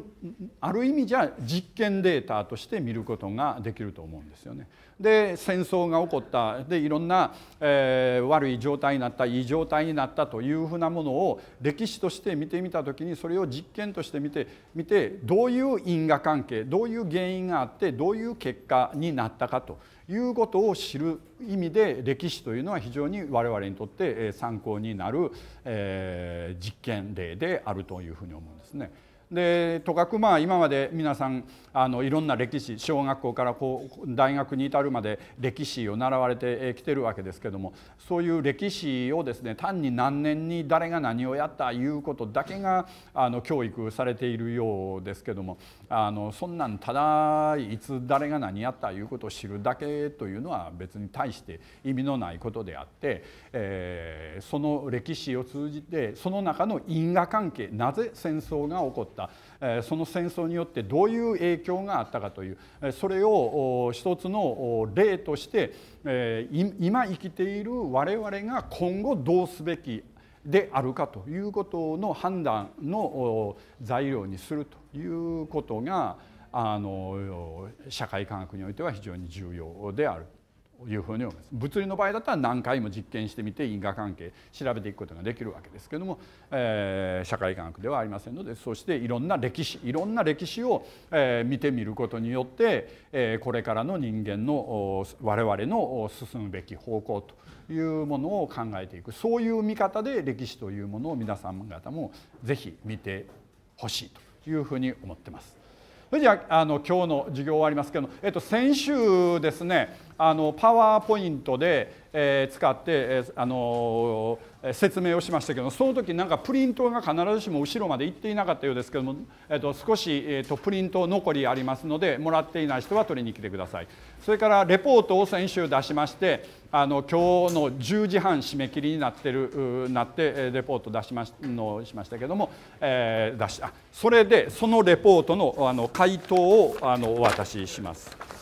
ある意味じゃ実験データとして見ることができると思うんですよね。で戦争が起こったでいろんな、えー、悪い状態になったいい状態になったというふうなものを歴史として見てみた時にそれを実験として見て見てどういう因果関係どういう原因があってどういう結果になったかと。いうことを知る意味で歴史というのは非常に我々にとって参考になる実験例であるというふうに思うんですね。でとかくまあ今まで皆さんあのいろんな歴史小学校からこう大学に至るまで歴史を習われてきてるわけですけどもそういう歴史をですね単に何年に誰が何をやったいうことだけがあの教育されているようですけどもあのそんなんただいつ誰が何やったいうことを知るだけというのは別に大して意味のないことであって、えー、その歴史を通じてその中の因果関係なぜ戦争が起こったったその戦争によってどういう影響があったかというそれを一つの例として今生きている我々が今後どうすべきであるかということの判断の材料にするということがあの社会科学においては非常に重要であるいうふうに思います物理の場合だったら何回も実験してみて因果関係調べていくことができるわけですけども、えー、社会科学ではありませんのでそしていろんな歴史いろんな歴史を、えー、見てみることによって、えー、これからの人間の我々の進むべき方向というものを考えていくそういう見方で歴史というものを皆さん方も是非見てほしいというふうに思ってます。それじゃあの今日の授業終わりますけど、えっと、先週ですねあのパワーポイントで、えー、使って、えー、あのー、説明をしましたけどその時なんかプリントが必ずしも後ろまで行っていなかったようですけども、えーと、少し、えーとプリント残りありますのでもらっていない人は取りに来てくださいそれからレポートを先週出しましてあの今日の10時半締め切りになってるなってレポート出しましのしましたけども、えー、出したそれでそのレポートのあの回答をあのお渡しします。